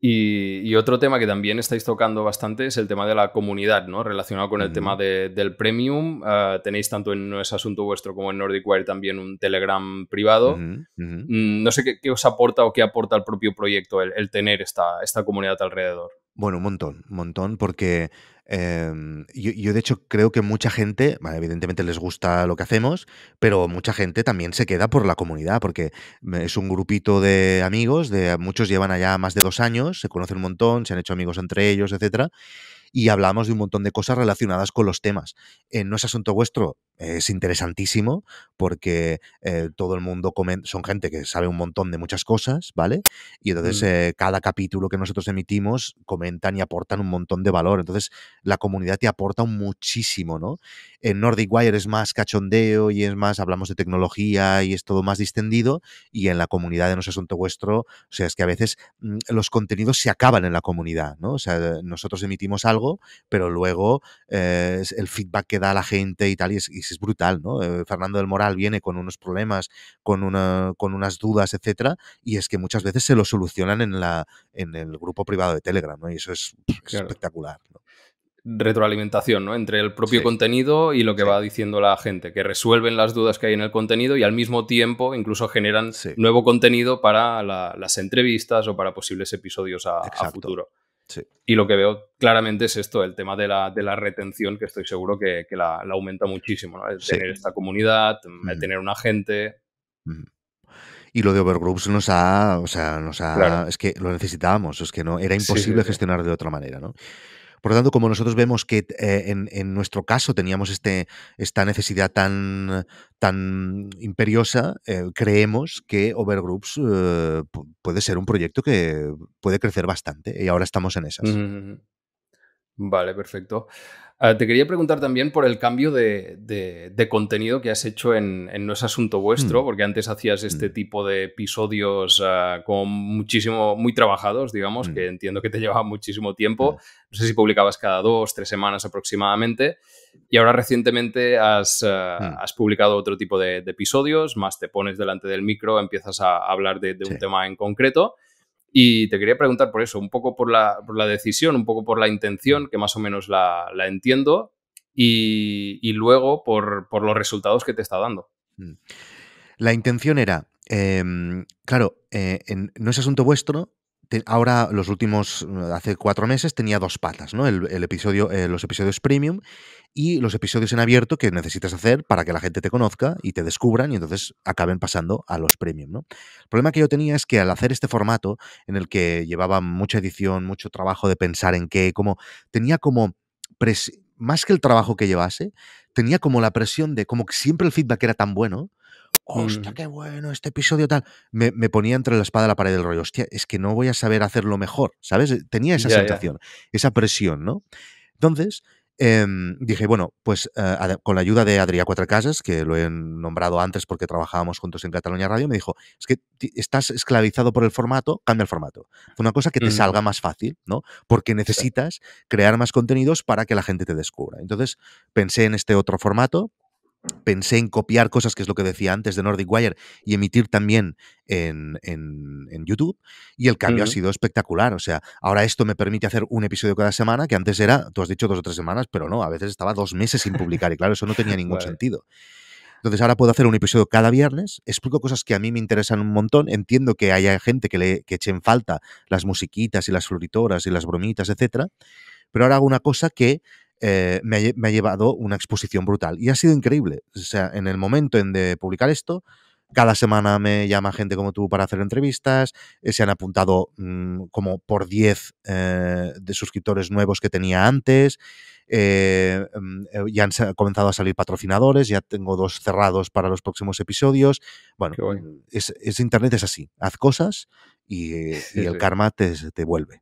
S2: y, otro tema que también estáis tocando bastante es el tema de la comunidad, ¿no? Relacionado con el tema del premium. Ah, tenéis tanto en ese Asunto Vuestro como en Nordic Wire también un Telegram privado. Mm, no sé qué, os aporta o qué aporta al propio proyecto el, tener esta comunidad alrededor.
S1: Bueno, un montón, un montón, porque em, yo, de hecho creo que mucha gente, evidentemente les gusta lo que hacemos, pero mucha gente también se queda por la comunidad, porque es un grupito de amigos, de muchos llevan allá más de dos años, se conocen un montón, se han hecho amigos entre ellos, etcétera, y hablamos de un montón de cosas relacionadas con los temas. Eh, no es asunto vuestro es interesantísimo porque eh, todo el mundo comenta, son gente que sabe un montón de muchas cosas, ¿vale? Y entonces mm. eh, cada capítulo que nosotros emitimos comentan y aportan un montón de valor. Entonces la comunidad te aporta muchísimo, ¿no? En Nordic Wire es más cachondeo y es más, hablamos de tecnología y es todo más distendido. Y en la comunidad de No es Asunto Vuestro, o sea, es que a veces mm, los contenidos se acaban en la comunidad, ¿no? O sea, nosotros emitimos algo, pero luego eh, el feedback que da la gente y tal, y, es, es brutal, ¿no? Eh, Fernando del Moral viene con unos problemas, con, una, con unas dudas, etcétera, y es que muchas veces se lo solucionan en, la, en el grupo privado de Telegram, ¿no? Y eso es, espectacular,
S2: retroalimentación, ¿no? Entre el propio contenido y lo que va diciendo la gente, que resuelven las dudas que hay en el contenido y al mismo tiempo incluso generan nuevo contenido para las entrevistas o para posibles episodios a futuro. Y lo que veo claramente es esto, el tema de la, de la retención, que estoy seguro que, la, aumenta muchísimo, ¿no? El tener esta comunidad, tener una gente.
S1: y lo de Overgroups nos ha, o sea, es que lo necesitábamos, es que no, era imposible gestionar de otra manera, ¿no? Por lo tanto, como nosotros vemos que eh, en, nuestro caso teníamos este, esta necesidad tan, tan imperiosa, eh, creemos que Overgroups eh, puede ser un proyecto que puede crecer bastante y ahora estamos en esas.
S2: Vale, perfecto. Ah, te quería preguntar también por el cambio de, contenido que has hecho en, en No es Asunto Vuestro, mm. porque antes hacías este mm. tipo de episodios ah, con muchísimo, muy trabajados, digamos, mm. que entiendo que te llevaba muchísimo tiempo. No sé si publicabas cada dos, tres semanas aproximadamente. Y ahora recientemente has, ah, publicado otro tipo de, episodios, más te pones delante del micro, empiezas a hablar de, un tema en concreto. Y te quería preguntar por eso, un poco por la, por la decisión, un poco por la intención, que más o menos la, entiendo, y, luego por, por, los resultados que te está dando.
S1: Mm. La intención era, em, claro, eh, no es asunto vuestro, ahora los últimos, eh, hace cuatro meses, tenía dos patas, ¿no? El, episodio, eh, los episodios premium y los episodios en abierto que necesitas hacer para que la gente te conozca y te descubran y entonces acaben pasando a los premium, ¿no? El problema que yo tenía es que al hacer este formato en el que llevaba mucha edición, mucho trabajo de pensar en qué, como tenía como más que el trabajo que llevase, tenía como la presión de como que siempre el feedback era tan bueno hostia, qué bueno este episodio tal. Me, ponía entre la espada y la pared del rollo, hostia, es que no voy a saber hacerlo mejor, ¿sabes? Eh, tenía esa sensación, esa presión, ¿no? Entonces, em, dije, bueno, pues eh, con la ayuda de Adrià Cuatro que lo he nombrado antes porque trabajábamos juntos en Cataluña Radio, me dijo, es que estás esclavizado por el formato, cambia el formato. una cosa que te salga más fácil, ¿no? Porque necesitas crear más contenidos para que la gente te descubra. Entonces pensé en este otro formato, pensé en copiar cosas, que es lo que decía antes de Nordic Wire, y emitir también en, YouTube. Y el cambio ha sido espectacular. O sea, ahora esto me permite hacer un episodio cada semana, que antes era, tú has dicho dos o tres semanas, pero no, a veces estaba dos meses sin publicar. Y claro, eso no tenía ningún sentido. Entonces ahora puedo hacer un episodio cada viernes, explico cosas que a mí me interesan un montón, entiendo que haya gente que le que echen falta las musiquitas y las floritoras y las bromitas, etcétera, pero ahora hago una cosa que eh, me, ha, llevado una exposición brutal. Y ha sido increíble. O sea, en el momento en de publicar esto, cada semana me llama gente como tú para hacer entrevistas, eh, se han apuntado mm, como por 10 eh, de suscriptores nuevos que tenía antes, mm, ya han comenzado a salir patrocinadores, ya tengo dos cerrados para los próximos episodios. Bueno, Es, Internet es así, haz cosas y, el karma te, te vuelve.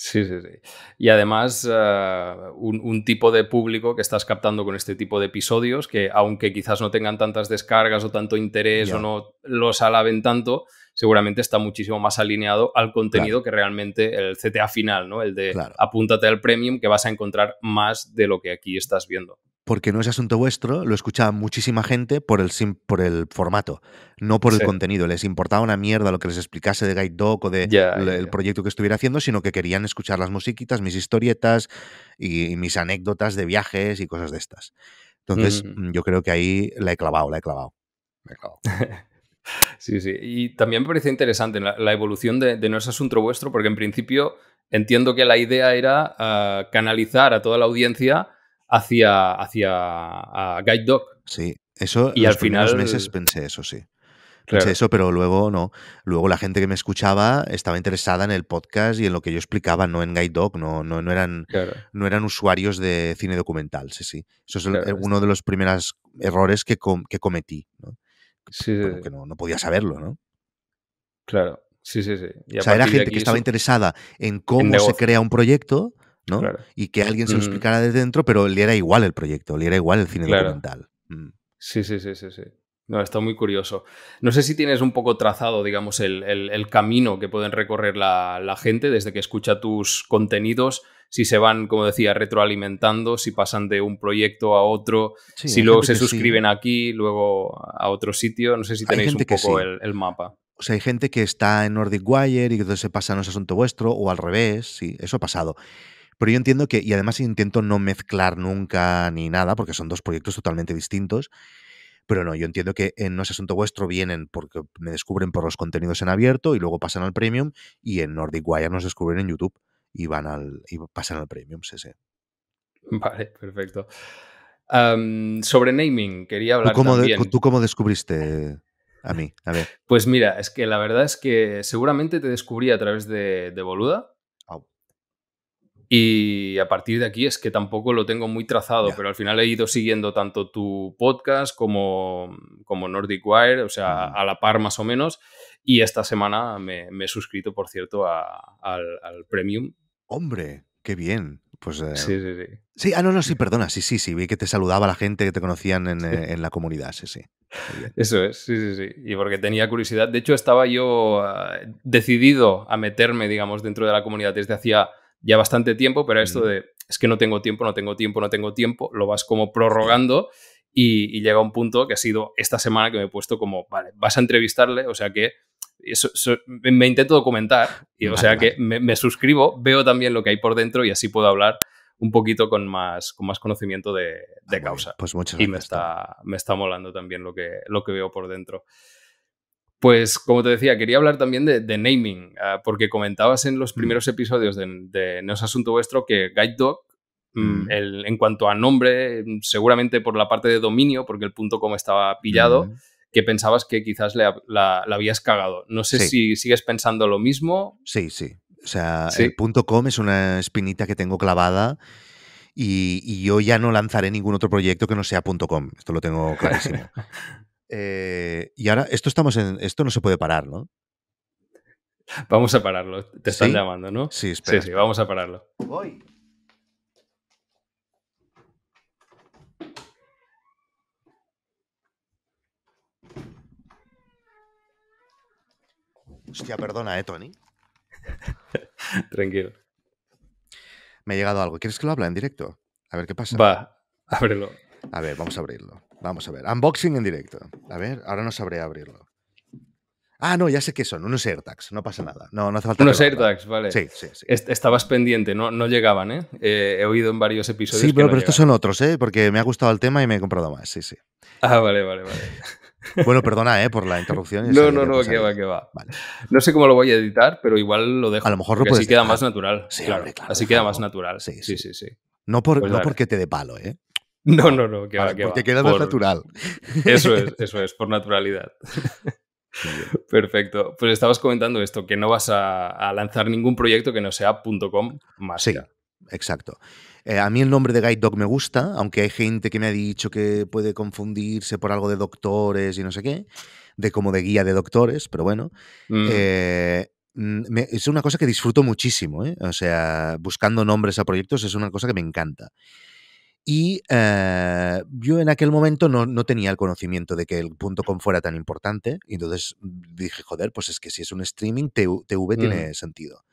S1: Sí, sí, sí.
S2: Y además, ah, un, tipo de público que estás captando con este tipo de episodios, que aunque quizás no tengan tantas descargas o tanto interés o no los alaben tanto, seguramente está muchísimo más alineado al contenido que realmente el CTA final, ¿no? El de apúntate al premium que vas a encontrar más de lo que aquí estás viendo
S1: porque no es asunto vuestro, lo escuchaba muchísima gente por el, por el formato, no por el contenido. Les importaba una mierda lo que les explicase de Guide Dog o de el, proyecto que estuviera haciendo, sino que querían escuchar las musiquitas, mis historietas y, mis anécdotas de viajes y cosas de estas. Entonces, yo creo que ahí la he clavado. La he clavado. Sí, sí. Y también me parece interesante la, evolución
S2: de, No es asunto vuestro, porque en principio entiendo que la idea era ah, canalizar a toda la audiencia hacia, hacia Guide Dog. Sí, eso y los al final... meses
S1: pensé eso, sí. Pensé eso, pero luego no. Luego la gente que me escuchaba estaba interesada en el podcast y en lo que yo explicaba, no en Guide Dog, no, no, eran, no eran usuarios de cine documental, sí, sí. Eso es eh, uno de los primeros errores que, que cometí. ¿no? que no, podía saberlo, ¿no? Claro, sí, sí, sí. o sea, era gente que estaba interesada en cómo se crea un proyecto, ¿no? Y que alguien se lo explicara desde dentro, pero le era igual el proyecto, le era igual el cine documental. Mm. Sí, sí, sí, sí,
S2: sí. No, está muy curioso. No sé si tienes un poco trazado, digamos, el, camino que pueden recorrer la gente desde que escucha tus contenidos si se van, como decía, retroalimentando, si pasan de un proyecto a otro, si luego se suscriben aquí, luego a otro sitio. No sé si tenéis un poco el, mapa.
S1: O sea, hay gente que está en Nordic Wire y entonces se pasa no es asunto vuestro, o al revés, sí, eso ha pasado. Pero yo entiendo que, y además intento no mezclar nunca ni nada, porque son dos proyectos totalmente distintos. Pero no, yo entiendo que en No Asunto Vuestro vienen porque me descubren por los contenidos en abierto y luego pasan al Premium y en Nordic Wire nos descubren en YouTube y van al y pasan al premium, cc Vale, perfecto.
S2: sobre naming, quería hablar ¿Tú cómo
S1: ¿Tú cómo descubriste a mí?
S2: Pues mira, es que la verdad es que seguramente te descubrí a través de, de Boluda. Y a partir de aquí es que tampoco lo tengo muy trazado, pero al final he ido siguiendo tanto tu podcast como, como Nordic Wire, o sea, a la par más o menos. Y esta semana me, he suscrito, por cierto, al, Premium. Hombre,
S1: qué bien. Pues, eh, sí, sí, sí. ah, no, no, sí, perdona, sí, sí, sí, vi que te saludaba la gente que te conocían en, eh, la comunidad, sí, sí.
S2: Eso es, sí, sí, sí. Y porque tenía curiosidad, de hecho estaba yo ah, decidido a meterme, digamos, dentro de la comunidad desde hacía ya bastante tiempo, pero esto de es que no tengo tiempo, no tengo tiempo, no tengo tiempo, lo vas como prorrogando. Y, llega un punto que ha sido esta semana que me he puesto como, vale, vas a entrevistarle, o sea que eso, me, intento documentar, y, o sea que me, suscribo, veo también lo que hay por dentro y así puedo hablar un poquito con más, con más conocimiento de, ah, causa. pues mucho Y me está, me molando también lo que, lo que veo por dentro. Pues como te decía, quería hablar también de, naming, ah, porque comentabas en los mm. primeros episodios de, de No es Asunto Vuestro que Guide Dog Mm. Mm, en cuanto a nombre, seguramente por la parte de dominio, porque el com estaba pillado, mm. que pensabas que quizás le, la, habías cagado. No sé si sigues pensando lo
S1: mismo. Sí, sí. O sea, el com es una espinita que tengo clavada. Y, yo ya no lanzaré ningún otro proyecto que no sea .com. Esto lo tengo clarísimo. Eh, y ahora, esto estamos en. Esto no se puede parar, ¿no?
S2: Vamos a pararlo. Te están llamando, ¿no? Sí, espera. Sí, sí, vamos a pararlo. Voy.
S1: Hostia, perdona, eh, Tony. Tranquilo. Me ha llegado algo. ¿Quieres que lo hable en directo? A ver qué pasa. Va, ábrelo. A ver, vamos a abrirlo. Vamos a ver. Unboxing en directo. A ver, ahora no sabré abrirlo. Ah, no, ya sé qué son. Unos AirTags. No pasa nada. No, no hace falta. Unos AirTags, vale. Sí, sí,
S2: sí. estabas pendiente, no, no llegaban, ¿eh? ¿eh? He oído en varios episodios. Sí, pero estos son
S1: otros, ¿eh? Porque me ha gustado el tema y me he comprado más. Sí, sí.
S2: Ah, vale, vale, vale.
S1: Bueno, perdona eh, por la interrupción. no, no, no, que
S2: va, que va. Vale. No sé cómo lo voy a editar, pero igual lo dejo. A lo mejor lo puedes Así queda más natural. Sí, claro, así queda más natural. Sí, sí, sí.
S1: No, pues porque te dé palo, ¿eh?
S2: No, no, no, que va, que Porque queda más natural. Eso es, eso es, por naturalidad. Perfecto. Pues estabas comentando esto, que no vas a, lanzar ningún proyecto que no sea .com
S1: más. Sí, exacto. Eh, a mí el nombre de Guide Dog me gusta, aunque hay gente que me ha dicho que puede confundirse por algo de doctores y no sé qué, de como de guía de doctores, pero bueno. Mm. Eh, es una cosa que disfruto muchísimo, ¿eh? o sea, buscando nombres a proyectos es una cosa que me encanta. Y yo en aquel momento no, tenía el conocimiento de que el punto .com fuera tan importante. Y entonces dije, joder, pues es que si es un streaming, TV, mm. tiene sentido.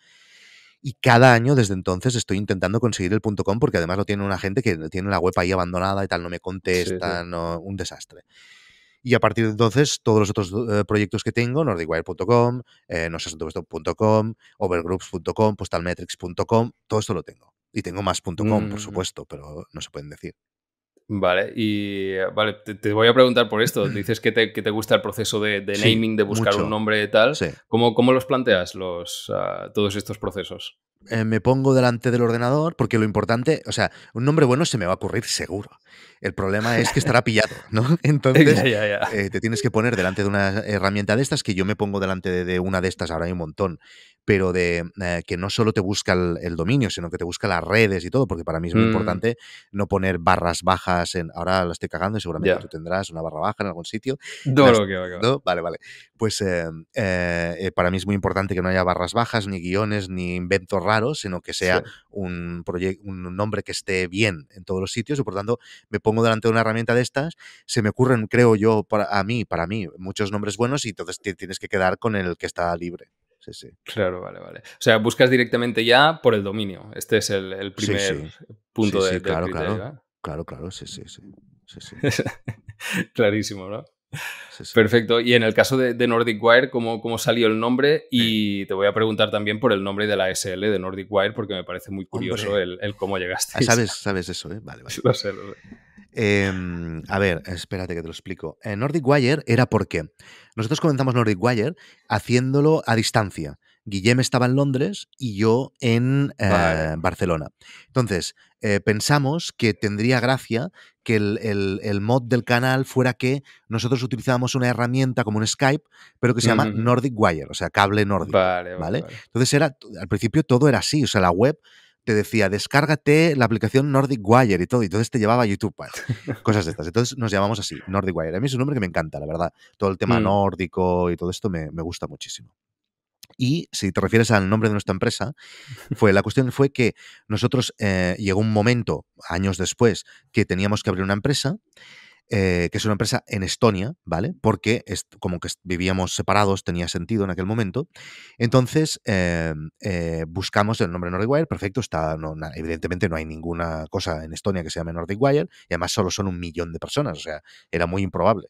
S1: Y cada año desde entonces estoy intentando conseguir el punto .com porque además lo tiene una gente que tiene la web ahí abandonada y tal, no me contesta, un desastre. Y a partir de entonces, todos los otros eh, proyectos que tengo, nordicwire.com, eh, overgroups.com, postalmetrics.com, todo esto lo tengo. Y tengo más .com, por mm. supuesto, pero no se pueden decir.
S2: Vale, y eh, vale, te, voy a preguntar por esto. Dices que te, gusta el proceso de, naming, de buscar un nombre y tal. ¿Cómo, los planteas los, ah, todos estos procesos?
S1: Eh, me pongo delante del ordenador porque lo importante, o sea, un nombre bueno se me va a ocurrir seguro. El problema es que estará pillado, ¿no? Entonces eh, te tienes que poner delante de una herramienta de estas que yo me pongo delante de, de una de estas, ahora hay un montón, pero de eh, que no solo te busca el, dominio, sino que te busca las redes y todo, porque para mí es muy mm. importante no poner barras bajas en. Ahora la estoy cagando y seguramente tú tendrás una barra baja en algún sitio. No, Vale, vale. Pues eh, eh, para mí es muy importante que no haya barras bajas, ni guiones, ni inventos raros, sino que sea un, un nombre que esté bien en todos los sitios y por tanto me pongo delante de una herramienta de estas, se me ocurren, creo yo, para, a mí, para mí, muchos nombres buenos y entonces tienes que quedar con el que está libre. Sí, Claro, vale, vale. O sea, buscas directamente ya por el dominio. Este es el, primer sí. punto sí, de, claro, claro. ¿eh? claro, claro, sí, sí, sí.
S2: Clarísimo, ¿no? Perfecto. Y en el caso de, Nordic Wire, ¿cómo, salió el nombre? Y te voy a preguntar también por el nombre de la SL de Nordic Wire, porque me parece muy curioso el, cómo llegaste. Ah, sabes,
S1: sabes eso, ¿eh? Vale, vale. Lo sé, sé. Em, a ver, espérate que te lo explico. Eh, Nordic Wire era porque nosotros comenzamos Nordic Wire haciéndolo a distancia. Guillem estaba en Londres y yo en eh, Barcelona. Entonces, eh, pensamos que tendría gracia que el, mod del canal fuera que nosotros utilizábamos una herramienta como un Skype, pero que se llama Nordic Wire, o sea, cable Nordic. Vale, Entonces, era, al principio todo era así, o sea, la web te decía, descárgate la aplicación Nordic Wire y todo, y entonces te llevaba a YouTube, cosas de estas. Entonces nos llamamos así, Nordic Wire. A mí es un nombre que me encanta, la verdad. Todo el tema mm. nórdico y todo esto me, gusta muchísimo. Y si te refieres al nombre de nuestra empresa, fue la cuestión fue que nosotros eh, llegó un momento, años después, que teníamos que abrir una empresa eh, que es una empresa en Estonia, ¿vale? Porque como que vivíamos separados, tenía sentido en aquel momento. Entonces, eh, eh, buscamos el nombre Nordic Wire, perfecto, está, evidentemente no hay ninguna cosa en Estonia que se llame Nordic Wire, y además solo son un millón de personas, o sea, era muy improbable.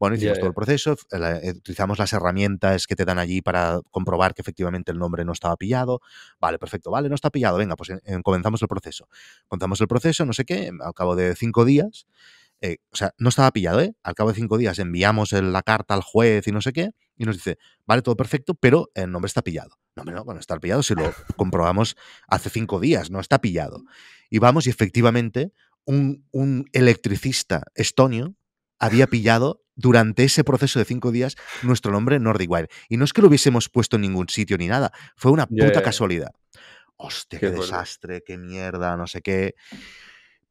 S1: Bueno, hicimos todo el proceso, utilizamos las herramientas que te dan allí para comprobar que efectivamente el nombre no estaba pillado. Vale, perfecto, vale, no está pillado, venga, pues comenzamos el proceso. Comenzamos el proceso, no sé qué, al cabo de cinco días, eh, o sea, no estaba pillado, ¿eh? Al cabo de cinco días enviamos la carta al juez y no sé qué, y nos dice, vale, todo perfecto, pero el nombre está pillado. No, no, bueno, está pillado si lo comprobamos hace cinco días, no está pillado. Y vamos, y efectivamente, un, electricista estonio había pillado durante ese proceso de cinco días nuestro nombre Nordic Y no es que lo hubiésemos puesto en ningún sitio ni nada, fue una puta casualidad. Hostia, qué, desastre, qué mierda, no sé qué.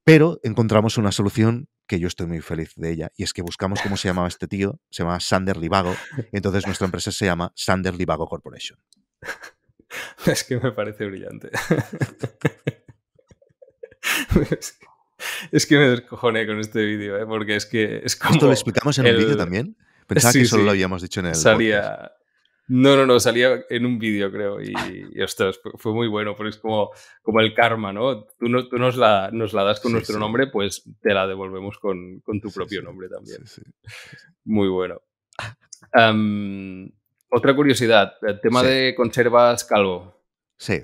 S1: Pero encontramos una solución que yo estoy muy feliz de ella. Y es que buscamos cómo se llamaba este tío, se llama Sander Livago, y entonces nuestra empresa se llama Sander Livago Corporation.
S2: Es que me parece brillante. es que me descojoné con este vídeo, ¿eh? porque es que es como. ¿Esto lo explicamos en el, vídeo también? Pensaba que solo lo habíamos dicho en el. Salía, no, no, no, salía en un vídeo, creo, y, esto fue muy bueno, pero es como, como el karma, ¿no? Tú, no, tú nos, la, nos la das con nuestro nombre, pues te la devolvemos con, con tu propio nombre también. Muy bueno. otra curiosidad, el tema de conservas calvo. Sí.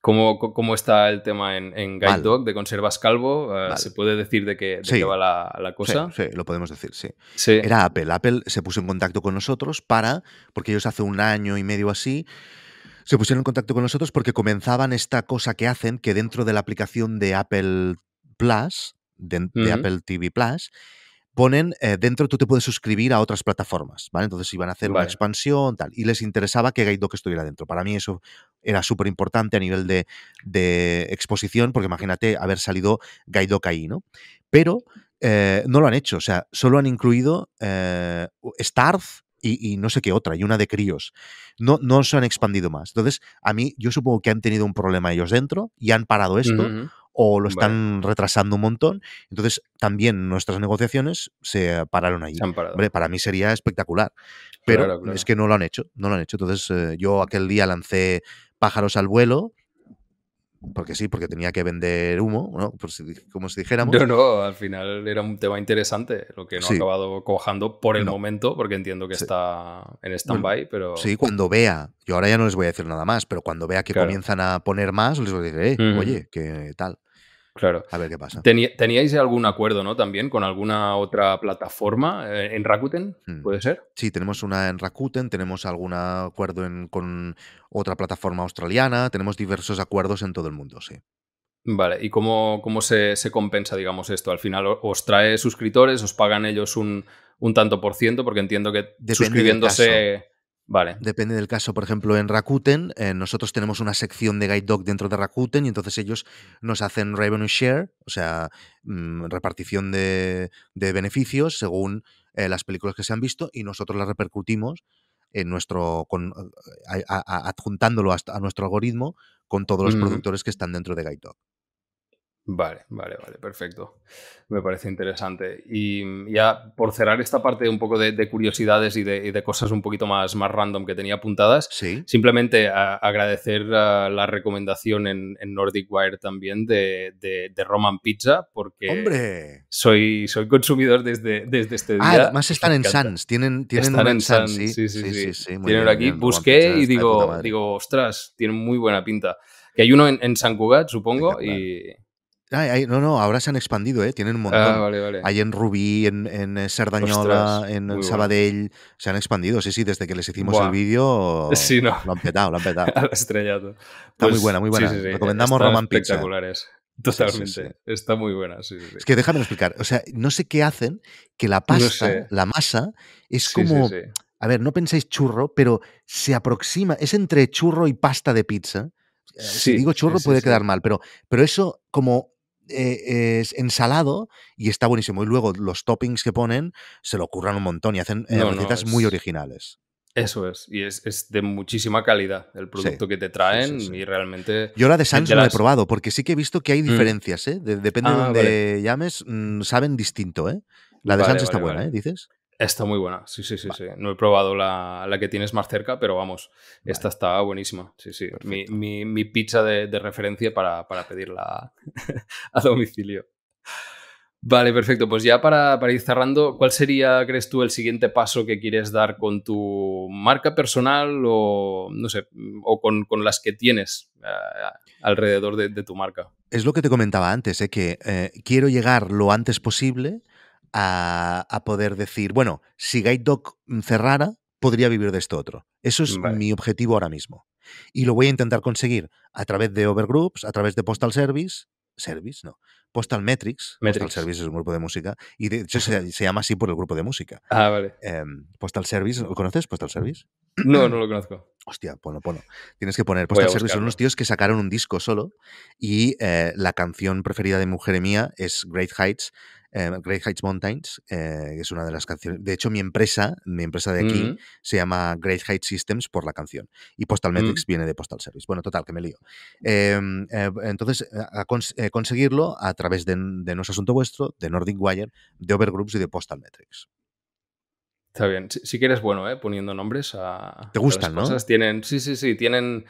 S2: ¿Cómo, está el tema en, Guide Dog de Conservas Calvo? Ah, ¿Se puede decir de qué, de va la, cosa?
S1: Sí, lo podemos decir, sí. Era Apple. Apple se puso en contacto con nosotros para, porque ellos hace un año y medio así, se pusieron en contacto con nosotros porque comenzaban esta cosa que hacen que dentro de la aplicación de Apple Plus, de, Apple TV Plus, ponen eh, dentro, tú te puedes suscribir a otras plataformas, ¿vale? Entonces iban a hacer una expansión, tal, y les interesaba que que estuviera dentro. Para mí eso era súper importante a nivel de, exposición, porque imagínate haber salido Gaidoc ahí, ¿no? Pero eh, no lo han hecho, o sea, solo han incluido eh, Starz y, no sé qué otra, y una de críos. No, no se han expandido más. Entonces, a mí, yo supongo que han tenido un problema ellos dentro y han parado esto o lo están retrasando un montón. Entonces, también nuestras negociaciones se pararon ahí. para mí sería espectacular, pero es que no lo han hecho, no lo han hecho. Entonces, eh, yo aquel día lancé pájaros al vuelo, porque sí, porque tenía que vender humo, ¿no? como si dijéramos. No, no,
S2: al final era un tema interesante, lo que no ha acabado cojando por el momento, porque entiendo que está en stand-by, pero... Sí,
S1: cuando vea, yo ahora ya no les voy a decir nada más, pero cuando vea que comienzan a poner más, les voy a decir, eh, oye, ¿qué tal? Claro. A ver qué pasa.
S2: ¿Teníais algún acuerdo, ¿no? También con alguna otra plataforma eh, en
S1: Rakuten, hmm. ¿puede ser? Sí, tenemos una en Rakuten, tenemos algún acuerdo con otra plataforma australiana, tenemos diversos acuerdos en todo el mundo, sí.
S2: Vale, ¿y cómo, se, compensa, digamos, esto? Al final os trae suscriptores, os pagan ellos un, tanto por ciento, porque entiendo que suscribiéndose
S1: Vale. Depende del caso. Por ejemplo, en Rakuten, eh, nosotros tenemos una sección de Guide Dog dentro de Rakuten y entonces ellos nos hacen revenue share, o sea, mm, repartición de, de, beneficios según eh, las películas que se han visto y nosotros las repercutimos en nuestro con, eh, adjuntándolo a, nuestro algoritmo con todos los mm. productores que están dentro de Guide Dog. Vale, vale,
S2: vale, perfecto. Me parece interesante. Y mm, ya por cerrar esta parte un poco de, curiosidades y de, cosas un poquito más, más random que tenía apuntadas, simplemente agradecer ah, la recomendación en, Nordic Wire también de, Roman Pizza, porque Soy, soy consumidor desde, este ah, día. Ah, además están en Sans, tienen, tienen están Sans, sí, sí, sí. sí, tienen aquí, busqué y digo, digo, ostras, tienen muy buena pinta. Que hay uno en, en San supongo, y
S1: no, no, ahora se han expandido, ¿eh? Tienen un montón. Ah, vale, vale. Hay en Rubí, en, en eh, en Sabadell. Se han expandido, sí, sí, desde que les hicimos el vídeo. Sí, no. Lo han petado, lo han petado.
S2: Está muy buena, muy buena. Recomendamos Roman Pizza. Espectaculares. Totalmente. Está muy buena, sí, Es que
S1: déjame explicar. O sea, no sé qué hacen que la pasta, la masa, es como. A ver, no pensáis churro, pero se aproxima. Es entre churro y pasta de pizza.
S2: Eh, si digo churro puede quedar
S1: mal, pero, pero eso como eh, es ensalado y está buenísimo. Y luego los toppings que ponen se lo curran un montón y hacen eh, recetas muy originales.
S2: Eso es, y es, de muchísima calidad el producto que te traen y realmente... Yo la de Sans no la he probado,
S1: porque sí que he visto que hay mm. diferencias, eh, depende de ah, donde llames, mm, saben distinto, ¿eh? La de vale, está buena, ¿eh? ¿Dices?
S2: Está muy buena, sí, sí, sí, sí. No he probado la, que tienes más cerca, pero vamos, esta está buenísima. Sí, sí. Mi, mi, pizza de, referencia para, pedirla a domicilio. Vale, perfecto. Pues ya para, ir cerrando, ¿cuál sería, crees tú, el siguiente paso que quieres dar con tu marca personal o, no sé, o con, las que tienes eh, alrededor de, tu marca?
S1: Es lo que te comentaba antes, ¿eh? que eh, quiero llegar lo antes posible a, poder decir, bueno, si Guide Dog mm, cerrara, podría vivir de esto otro. Eso es mi objetivo ahora mismo. Y lo voy a intentar conseguir a través de Overgroups, a través de Postal Service, Service, no, Postal Metrics, Postal Service es un grupo de música, y de hecho se, llama así por el grupo de música. Ah, vale. Em, Postal Service, ¿lo conoces, Postal Service? No, no lo conozco. Hostia, bueno, bueno. Tienes que poner Postal Service. Son unos tíos que sacaron un disco solo y eh, la canción preferida de Mujer Mía es Great Heights eh, Great Heights Mountains, eh, que es una de las canciones. De hecho, mi empresa, mi empresa de aquí, mm. se llama Great Heights Systems por la canción. Y mm. Postal Metrics viene de Postal Service. Bueno, total, que me lío. Em, eh, entonces, conseguirlo a través de, de, Nuestro Asunto Vuestro, de Nordic Wire, de Overgroups y de Postal Metrics.
S2: Está bien. si quieres bueno, ¿eh? Poniendo nombres a. Te gustan, ¿no? Tienen, sí, sí, sí. Tienen.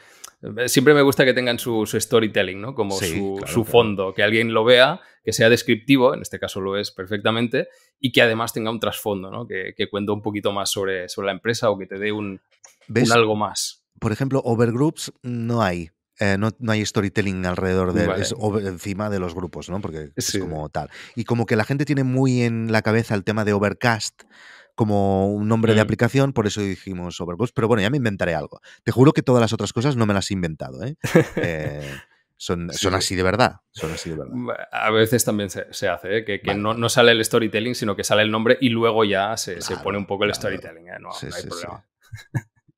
S2: Eh, siempre me gusta que tengan su, storytelling, ¿no? Como su, fondo, que alguien lo vea, que sea descriptivo, en este caso lo es perfectamente, y que además tenga un trasfondo, ¿no? Que, cuente un poquito más sobre, sobre la empresa o que te dé un, un algo más.
S1: Por ejemplo, overgroups no hay. Eh, no, no, hay storytelling alrededor de es encima de los grupos, ¿no? Porque es como tal. Y como que la gente tiene muy en la cabeza el tema de overcast, como un nombre de mm. aplicación, por eso dijimos Overboss, pero bueno, ya me inventaré algo. Te juro que todas las otras cosas no me las he inventado, son, así de verdad, mm,
S2: A veces también se, hace, ¿eh? que, no, sale el storytelling, sino que sale el nombre y luego ya se, pone un poco el storytelling. ¿eh? No, hay problema.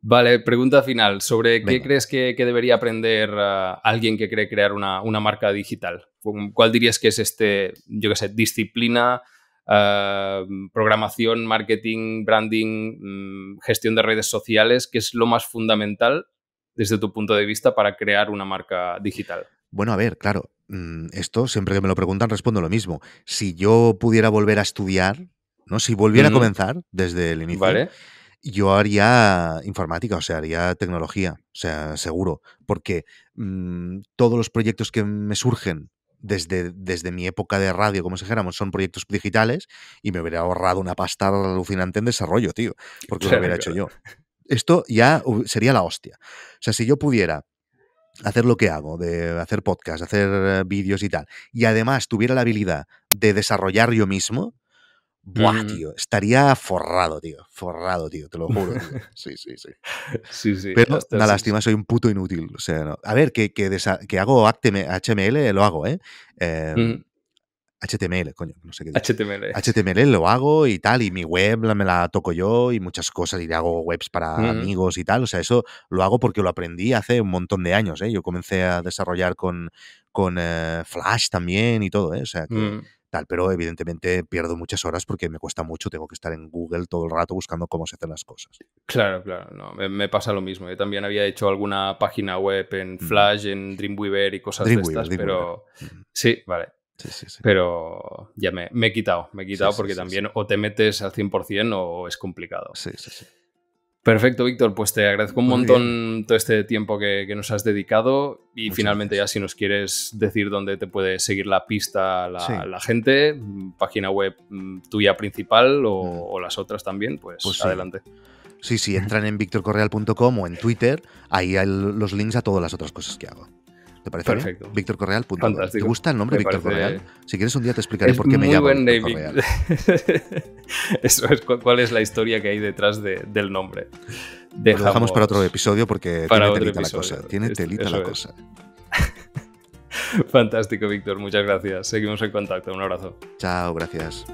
S2: Vale, pregunta final. ¿Sobre qué crees que, debería aprender ah, alguien que cree crear una, una, marca digital? ¿Cuál dirías que es este, yo qué sé, disciplina, Em, programación, marketing, branding, mm, gestión de redes sociales, ¿qué es lo más fundamental desde tu punto de vista para crear una marca digital?
S1: Bueno, a ver, claro, mm, esto siempre que me lo preguntan respondo lo mismo. Si yo pudiera volver a estudiar, ¿no? Si volviera a comenzar desde el inicio. yo haría informática, o sea, haría tecnología, o sea, seguro, porque mm, todos los proyectos que me surgen desde, desde mi época de radio, como si dijéramos, son proyectos digitales y me hubiera ahorrado una pastada alucinante en desarrollo, tío, porque lo hubiera hecho yo. Esto ya sería la hostia. O sea, si yo pudiera hacer lo que hago, de hacer podcasts, hacer eh, vídeos y tal, y además tuviera la habilidad de desarrollar yo mismo, Buah, mm. tío. Estaría forrado, tío. Forrado, tío. Te lo juro, Sí, sí, sí. sí, sí Pero la lástima, soy un puto inútil. O sea, A ver, que, que, que, hago HTML, lo hago, ¿eh? Em, mm. HTML, coño, no sé qué.
S2: HTML. HTML
S1: lo hago y tal, y mi web me la toco yo y muchas cosas, y hago webs para mm. amigos y tal. O sea, eso lo hago porque lo aprendí hace un montón de años, ¿eh? Yo comencé a desarrollar con, con eh, Flash también y todo, ¿eh? O sea, que tal, pero evidentemente pierdo muchas horas porque me cuesta mucho, tengo que estar en Google todo el rato buscando cómo se hacen las cosas.
S2: Claro, claro, no, me, pasa lo mismo. Yo también había hecho alguna página web en Flash, en Dreamweaver y cosas de estas, pero sí, vale. Sí, sí, Pero ya me, me, he quitado, me he quitado porque también o te metes al 100% o es complicado. Sí, sí, sí. Perfecto, Víctor. Pues te agradezco un montón todo este tiempo que, nos has dedicado y finalmente ya si nos quieres decir dónde te puede seguir la pista la, la gente, mm, página web mm, tuya principal o, las otras también, pues, pues adelante.
S1: Sí. Sí, entran en victorcorreal.com o en Twitter, ahí hay los links a todas las otras cosas que hago. ¿Te parece? Perfecto. Víctor Correal. ¿Te gusta el nombre Víctor Correal? Si quieres un día te explicaré por qué me llamo Eso es
S2: cuál es la historia que hay detrás del nombre. Dejamos... para otro episodio porque tiene telita la cosa. Tiene telita la cosa. Fantástico, Víctor. Muchas gracias. Seguimos en contacto. Un abrazo.
S1: Chao, gracias.